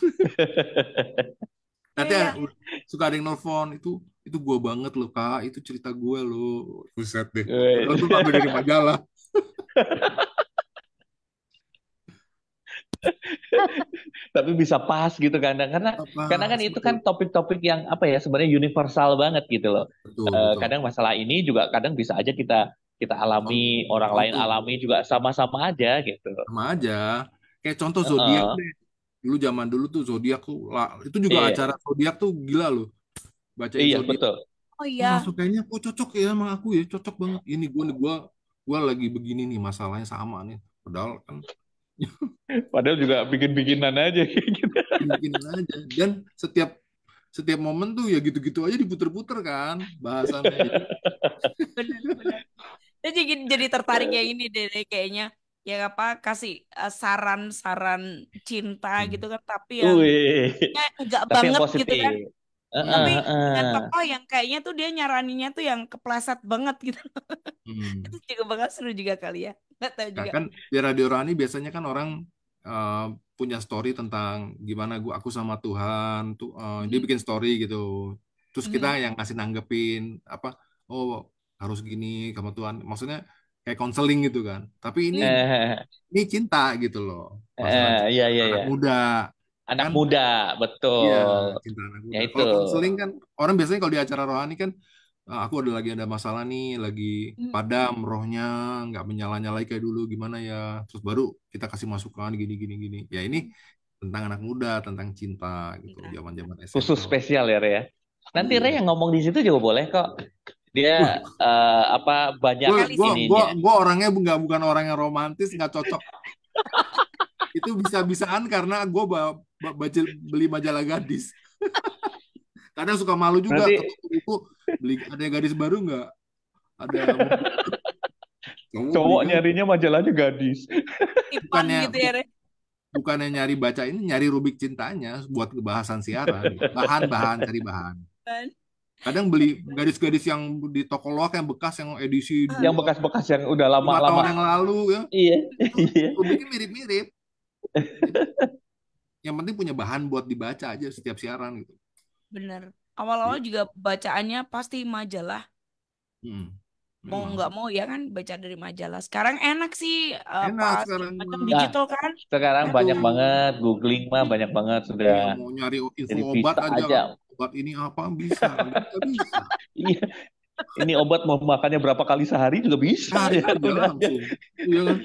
nanti yeah. Iya. suka ada yang nelfon itu itu gue banget loh kak itu cerita gue loh buset deh tuh tuh dari majalah tapi bisa pas gitu kadang karena pas, karena kan itu kan topik-topik yang apa ya sebenarnya universal banget gitu loh betul, uh, betul. kadang masalah ini juga kadang bisa aja kita kita alami oh, orang betul. lain alami juga sama-sama aja gitu sama aja kayak contoh zodiak uh, huh dulu zaman dulu tuh zodiak tuh lah itu juga yeah. acara zodiak tuh gila loh baca iya betul oh iya masuk kayaknya kok cocok ya sama aku ya cocok banget ini gue gue gue lagi begini nih masalahnya sama nih padahal kan Padahal juga bikin-bikinan aja Bikin-bikinan aja. Dan setiap setiap momen tuh ya gitu-gitu aja diputer-puter kan bahasannya. Gitu. Benar-benar. jadi jadi ya ini deh kayaknya ya apa kasih eh, saran-saran cinta hmm. gitu kan tapi yang nggak banget yang gitu kan tapi uh, uh. dengan tokoh yang kayaknya tuh dia nyaraninya tuh yang kepleset banget gitu. Hmm. Itu juga bakal seru juga kali ya. Nggak tahu juga. Nah, kan di Radio Rani biasanya kan orang uh, punya story tentang gimana gua aku sama Tuhan tuh uh, hmm. dia bikin story gitu. Terus kita hmm. yang ngasih nanggepin apa oh harus gini sama Tuhan. Maksudnya kayak konseling gitu kan. Tapi ini eh. ini cinta gitu loh. eh, iya, iya, anak iya. muda anak kan, muda betul ya, cinta anak muda. Ya itu. kalau konseling kan orang biasanya kalau di acara rohani kan ah, aku ada lagi ada masalah nih lagi hmm. padam rohnya nggak menyala-nyalai kayak dulu gimana ya terus baru kita kasih masukan gini gini gini ya ini tentang anak muda tentang cinta gitu iya. zaman zaman SMA khusus spesial ya Rea ya. nanti Rea iya. yang ngomong di situ juga boleh kok dia uh, apa banyak gua, gua, gua, orangnya nggak bukan orang yang romantis nggak cocok itu bisa-bisaan karena gue baca beli majalah gadis. Kadang suka malu juga Berarti... buku beli ada gadis baru nggak? Ada cowok, cowok nyarinya majalahnya gadis. Bukannya, gitu ya, bukannya nyari baca ini nyari rubik cintanya buat kebahasan siaran. Bahan-bahan cari bahan. kadang beli gadis-gadis yang di toko loak yang bekas yang edisi ah. yang bekas-bekas yang udah lama-lama tahun yang lalu ya iya iya mirip-mirip yang penting punya bahan buat dibaca aja setiap siaran gitu bener awal-awal iya. juga bacaannya pasti majalah hmm. mau nggak mau ya kan baca dari majalah sekarang enak sih eh, enak pas sekarang macam digital kan sekarang Aduh. banyak banget googling mah banyak iya. banget sudah ya, mau nyari info Jadi obat aja, aja. obat ini apa bisa bisa iya. ini obat mau makannya berapa kali sehari juga bisa Nah, ya, Ya,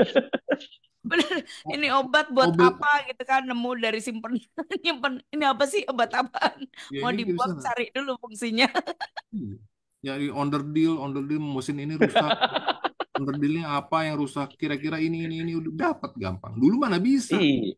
bener oh. ini obat buat obat. apa gitu kan nemu dari simpen simpen ini apa sih obat apa ya, mau dibuat cari dulu fungsinya iya. nyari under deal under deal mesin ini rusak under dealnya apa yang rusak kira-kira ini ini ini udah dapat gampang dulu mana bisa Ih. Iya.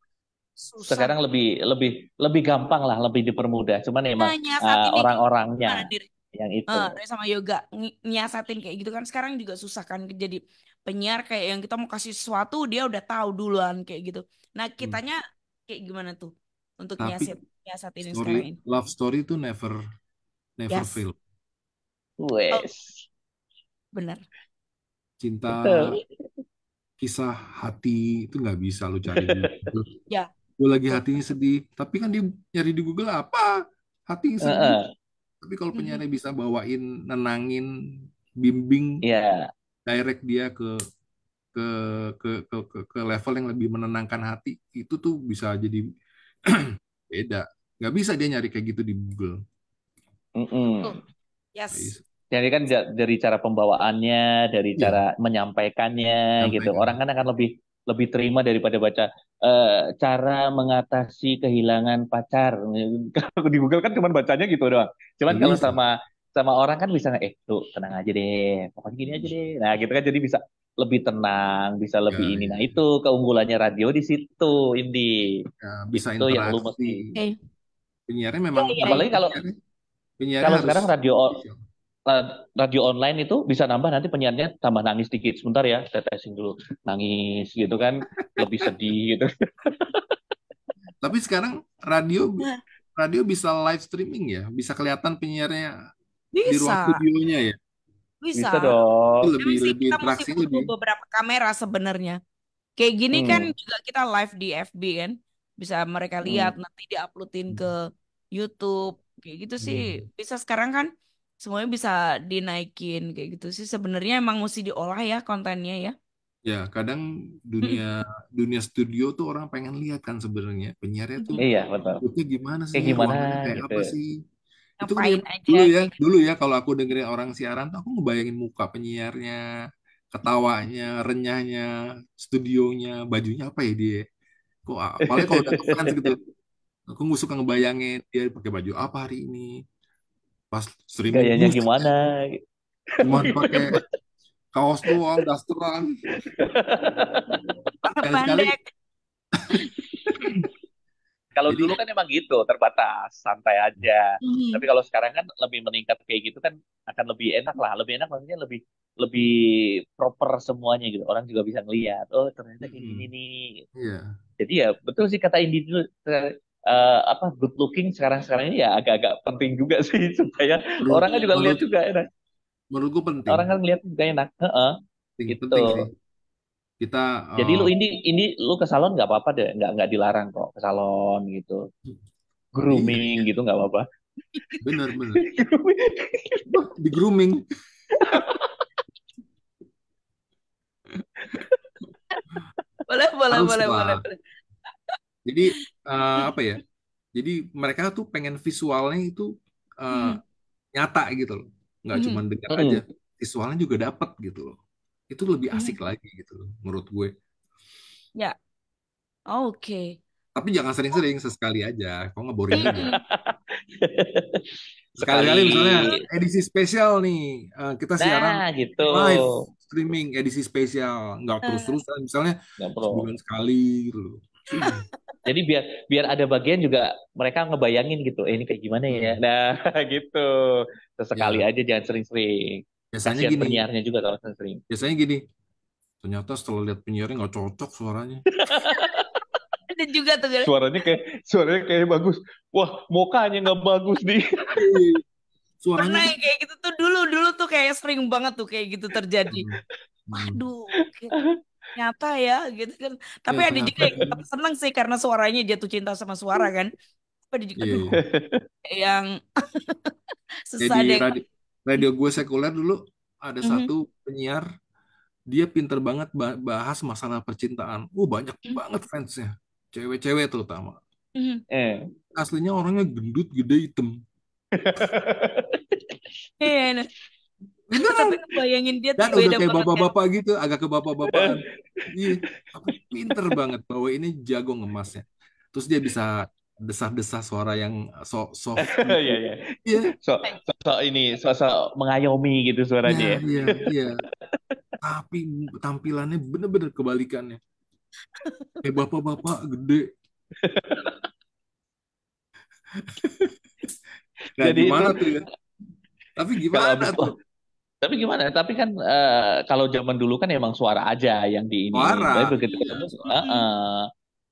Susah. sekarang lebih lebih lebih gampang lah lebih dipermudah cuman emang nah, uh, orang-orangnya yang itu uh, sama yoga nyiasatin kayak gitu kan sekarang juga susah kan jadi penyiar kayak yang kita mau kasih sesuatu dia udah tahu duluan kayak gitu. Nah hmm. kitanya hmm. kayak gimana tuh untuk Tapi, nyiasat nyiasat ini story, ini? Love story itu never never yes. fail. Wes. Oh, benar. Cinta kisah hati itu nggak bisa lu cari. ya. Lu lagi hatinya sedih, tapi kan dia nyari di Google apa? Hati sedih. Uh -uh. Tapi kalau hmm. penyiarnya bisa bawain, nenangin, bimbing, yeah direct dia ke ke ke ke ke, level yang lebih menenangkan hati itu tuh bisa jadi beda nggak bisa dia nyari kayak gitu di Google mm -mm. yes jadi kan dari cara pembawaannya dari yeah. cara menyampaikannya Sampaikan. gitu orang kan akan lebih lebih terima daripada baca e, cara mengatasi kehilangan pacar. Kalau di Google kan cuma bacanya gitu doang. Cuman iya. kalau sama sama orang kan bisa eh tuh tenang aja deh pokoknya gini aja deh nah gitu kan jadi bisa lebih tenang bisa lebih ya, ini ya. nah iya. itu keunggulannya radio di situ Indi ya, bisa itu interaksi. yang lu mesti okay. penyiarnya memang ya, ya, apalagi kalau penyiarnya kalau sekarang radio on radio online itu bisa nambah nanti penyiarnya tambah nangis dikit sebentar ya tetesin dulu nangis gitu kan lebih sedih gitu tapi sekarang radio nah. radio bisa live streaming ya bisa kelihatan penyiarnya bisa. Di ruang studionya ya? Bisa. Bisa dong. Itu lebih, lebih kita mesti butuh lebih. beberapa kamera sebenarnya. Kayak gini hmm. kan juga kita live di FB kan. Bisa mereka hmm. lihat hmm. nanti diuploadin ke YouTube. Kayak gitu sih. Hmm. Bisa sekarang kan semuanya bisa dinaikin kayak gitu sih. Sebenarnya emang mesti diolah ya kontennya ya. Ya, kadang dunia hmm. dunia studio tuh orang pengen lihat kan sebenarnya penyiarnya tuh. Iya, betul. Itu gimana sih? Kayak gimana kayak gitu. apa ya. sih? itu kan aja. dulu ya dulu ya kalau aku dengerin orang siaran tuh aku ngebayangin muka penyiarnya ketawanya renyahnya studionya bajunya apa ya dia kok apalagi kalau udah fans gitu aku nggak suka ngebayangin dia pakai baju apa hari ini pas streaming gayanya bus, gimana cuma pakai kaos doang dasteran sekali Kalau dulu kan emang gitu, terbatas, santai aja. Hmm. Tapi kalau sekarang kan lebih meningkat kayak gitu kan akan lebih enak lah, lebih enak maksudnya lebih lebih proper semuanya gitu. Orang juga bisa ngelihat, oh ternyata kayak gini hmm. nih. Yeah. Jadi ya betul sih kata Indi dulu uh, apa good looking sekarang-sekarang ini ya agak-agak penting juga sih supaya orangnya kan juga lihat juga enak. Menurutku penting. Orang kan lihat juga enak. Heeh. Uh -uh. gitu. penting kita jadi uh, lu eh, ini ini lu ke salon nggak apa-apa deh nggak nggak dilarang kok ke salon gitu grooming iya. gitu nggak apa-apa bener bener di grooming boleh boleh Harus boleh, boleh boleh jadi uh, apa ya jadi mereka tuh pengen visualnya itu uh, hmm. nyata gitu loh nggak hmm. cuma dengar hmm. aja visualnya juga dapat gitu loh itu lebih hmm. asik hmm. lagi gitu menurut gue. Ya. Oh, Oke. Okay. Tapi jangan sering-sering sesekali aja, kok ngeboring aja. Sekali-kali misalnya edisi spesial nih, eh, kita nah, siaran gitu. live streaming edisi spesial, nggak eh. terus-terusan misalnya sebulan sekali gitu Jadi biar biar ada bagian juga mereka ngebayangin gitu, eh ini kayak gimana ya. Hmm. Nah, gitu. Sesekali ya. aja jangan sering-sering biasanya gini penyiarnya juga kalau sering biasanya gini ternyata setelah lihat penyiarnya nggak cocok suaranya dan juga tuh suaranya kayak suaranya kayak bagus wah mukanya nggak bagus nih iya. suaranya pernah kayak gitu tuh dulu dulu tuh kayak sering banget tuh kayak gitu terjadi waduh nyata ya gitu kan tapi iya, ada juga yang seneng sih karena suaranya jatuh cinta sama suara kan ada juga iya. yang susah radio gue sekuler dulu ada mm -hmm. satu penyiar dia pinter banget bahas masalah percintaan. Uh banyak mm -hmm. banget fansnya, cewek-cewek terutama. Mm -hmm. eh. Aslinya orangnya gendut, gede, hitam. Iya, iya, Beneran. bayangin dia Dan tuh udah kayak ya. bapak-bapak gitu, agak ke bapak bapak iya, tapi pinter banget bahwa ini jago ngemasnya. Terus dia bisa desah-desah suara yang uh, so soft iya, gitu. yeah, yeah. Yeah. So, so, ini so, so mengayomi gitu suaranya. Iya, yeah, iya, yeah, Tapi tampilannya bener-bener kebalikannya. Eh bapak-bapak gede. nah, Jadi gimana itu, tuh ya? Tapi gimana tuh? Tapi gimana? Tapi kan uh, kalau zaman dulu kan emang suara aja yang di ini. Suara. Tapi begitu iya. uh, uh,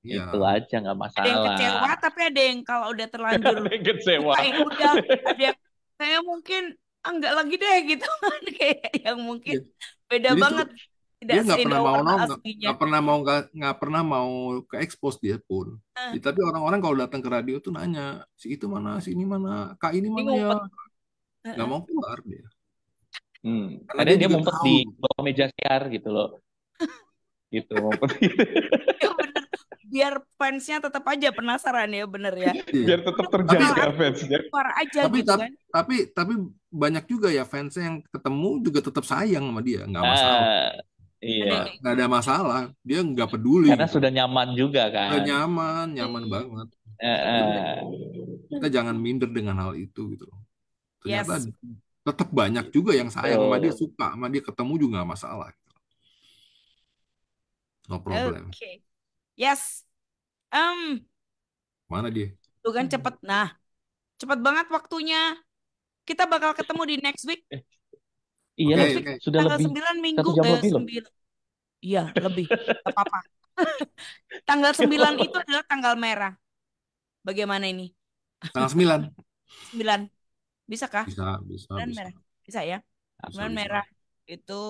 Ya. Itu aja nggak masalah. Ada yang kecewa, tapi ada yang kalau udah terlanjur. ada yang kecewa. Yang udah, ada yang saya mungkin enggak ah, lagi deh gitu kan kayak yang mungkin iya. beda Jadi banget. Itu, tidak dia nggak pernah mau nggak pernah mau nggak pernah mau ke expose dia pun. Hmm. Ya, tapi orang-orang kalau datang ke radio tuh nanya si itu mana, si ini mana, kak ini mana ya. Nggak mau keluar dia. Hmm. Karena Karena dia, dia ngumpet di bawah meja siar gitu loh. gitu mumpet. ya biar fansnya tetap aja penasaran ya bener ya iya. biar tetap terjaga fansnya keluar aja tapi, gitu tapi, kan tapi tapi banyak juga ya fans yang ketemu juga tetap sayang sama dia nggak ah, masalah uh, iya nggak ada masalah dia nggak peduli karena sudah nyaman juga kan sudah nyaman nyaman iya. banget uh, uh. kita jangan minder dengan hal itu gitu ternyata yes. tetap banyak juga yang sayang sama dia suka sama dia ketemu juga nggak masalah gitu no problem okay. Yes. Um. Mana dia? Tuh kan cepet. Nah, cepet banget waktunya. Kita bakal ketemu di next week. Eh, iya, okay, next week okay. sudah tanggal lebih Tanggal 9 minggu jam eh, lebih 9. Iya, lebih. apa-apa. tanggal 9 itu adalah tanggal merah. Bagaimana ini? Tanggal 9. 9. Bisa kah? Bisa, bisa. 9 bisa. merah. Bisa ya? Bisa, 9 bisa. merah itu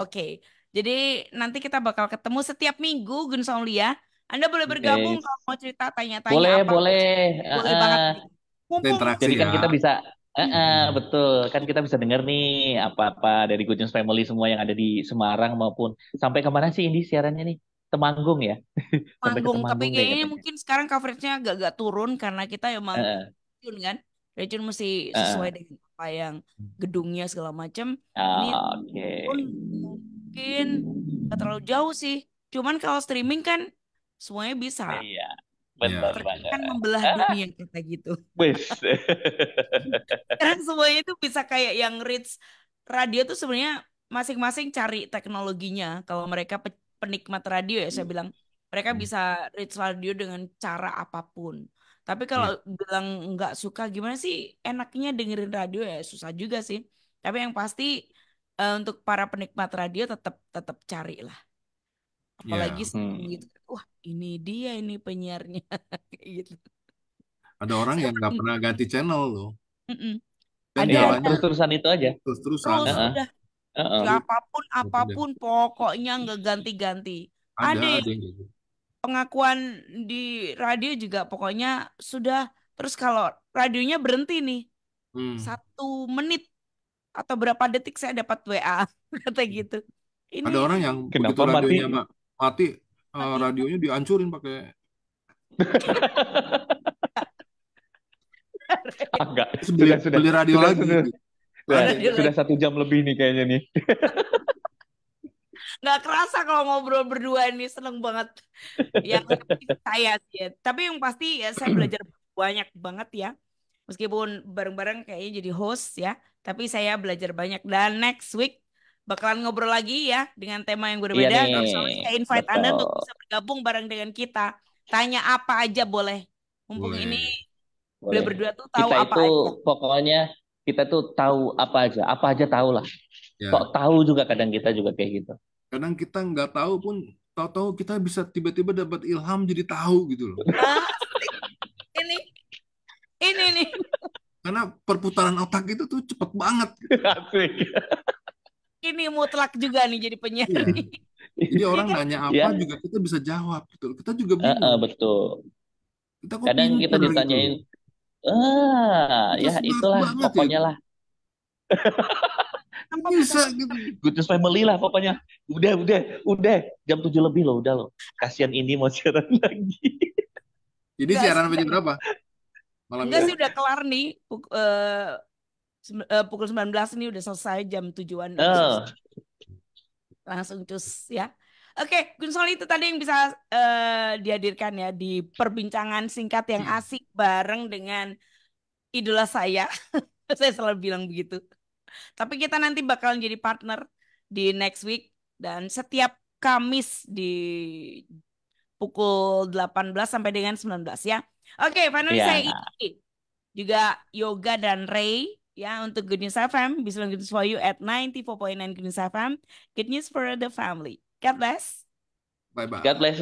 oke. Okay. Jadi nanti kita bakal ketemu setiap minggu Gun Saulia. Anda boleh bergabung okay. kalau mau cerita tanya-tanya boleh, apa. Boleh, boleh. Uh, banget. Eh, eh. Jadi kan ya. kita bisa Uh, uh, betul, kan kita bisa dengar nih apa-apa dari Good Family semua yang ada di Semarang maupun sampai kemana sih ini siarannya nih? Temanggung ya? Temanggung, tapi kayaknya ini mungkin sekarang coveragenya agak-agak turun karena kita emang uh, tune kan? Racun mesti sesuai uh, dengan apa yang gedungnya segala macam. Uh, ah, Oke. Okay mungkin nggak terlalu jauh sih cuman kalau streaming kan semuanya bisa iya, iya. benar ya. banget kan membelah ah. dunia kita gitu karena semuanya itu bisa kayak yang rich radio tuh sebenarnya masing-masing cari teknologinya kalau mereka penikmat radio ya saya hmm. bilang mereka hmm. bisa reach radio dengan cara apapun tapi kalau iya. bilang nggak suka gimana sih enaknya dengerin radio ya susah juga sih tapi yang pasti uh, untuk para penikmat radio tetap tetap carilah apalagi yeah. Ya, hmm. gitu kan, wah ini dia ini penyiarnya gitu ada orang yang nggak pernah ganti channel loh mm -mm. Dan ada jalannya, terus terusan itu aja terus terusan terus uh -huh. Uh -uh. apapun apapun uh -huh. pokoknya nggak ganti ganti ada, ada pengakuan di radio juga pokoknya sudah terus kalau radionya berhenti nih hmm. satu menit atau berapa detik saya dapat WA kata iya. gitu. Ini ada orang yang Kenapa begitu radionya mati, eh, mati, mati. Uh, radionya dihancurin pakai agak beli, sudah, sudah, beli radio sudah, lagi. Sudah, gitu. sudah, radio sudah satu jam lebih nih kayaknya nih. nggak kerasa kalau ngobrol berdua ini seneng banget yang saya sih ya. tapi yang pasti ya saya belajar banyak banget ya meskipun bareng-bareng kayaknya jadi host ya tapi saya belajar banyak dan next week bakalan ngobrol lagi ya dengan tema yang iya berbeda iya nih, saya invite betul. anda untuk bisa bergabung bareng dengan kita tanya apa aja boleh mumpung boleh. ini boleh berdua tuh tahu kita apa itu aja. pokoknya kita tuh tahu apa aja apa aja tahu lah ya. kok tahu juga kadang kita juga kayak gitu kadang kita nggak tahu pun tahu-tahu kita bisa tiba-tiba dapat ilham jadi tahu gitu loh. Ah, ini. Karena perputaran otak itu tuh cepet banget. Asik. Ini mutlak juga nih jadi penyiar. Iya. Jadi orang iya kan? nanya apa ya. juga kita bisa jawab betul. Gitu kita juga bingung. Uh, uh, betul. Kita kok Kadang kita ditanyain gitu. Ah, ya itulah ya. pokoknya ya. lah. Kan bisa gitu. Good news family lah pokoknya. Udah, udah, udah. Jam tujuh lebih loh, udah loh. Kasihan ini mau siaran lagi. Jadi siaran jam berapa? Malam Enggak ya. sih udah kelar nih. Puk uh, uh, pukul 19 ini udah selesai jam tujuan. uh. Langsung cus ya. Oke, kunsoli Gunsol itu tadi yang bisa uh, dihadirkan ya di perbincangan singkat yang hmm. asik bareng dengan idola saya. saya selalu bilang begitu. Tapi kita nanti bakal jadi partner di next week dan setiap Kamis di pukul 18 sampai dengan 19 ya. Oke, okay, panelis yeah. saya ini juga Yoga dan Ray ya untuk Good News FM. Bisa Good News for you at 94.9 Good News FM. Good News for the family. God bless. Bye bye. God bless.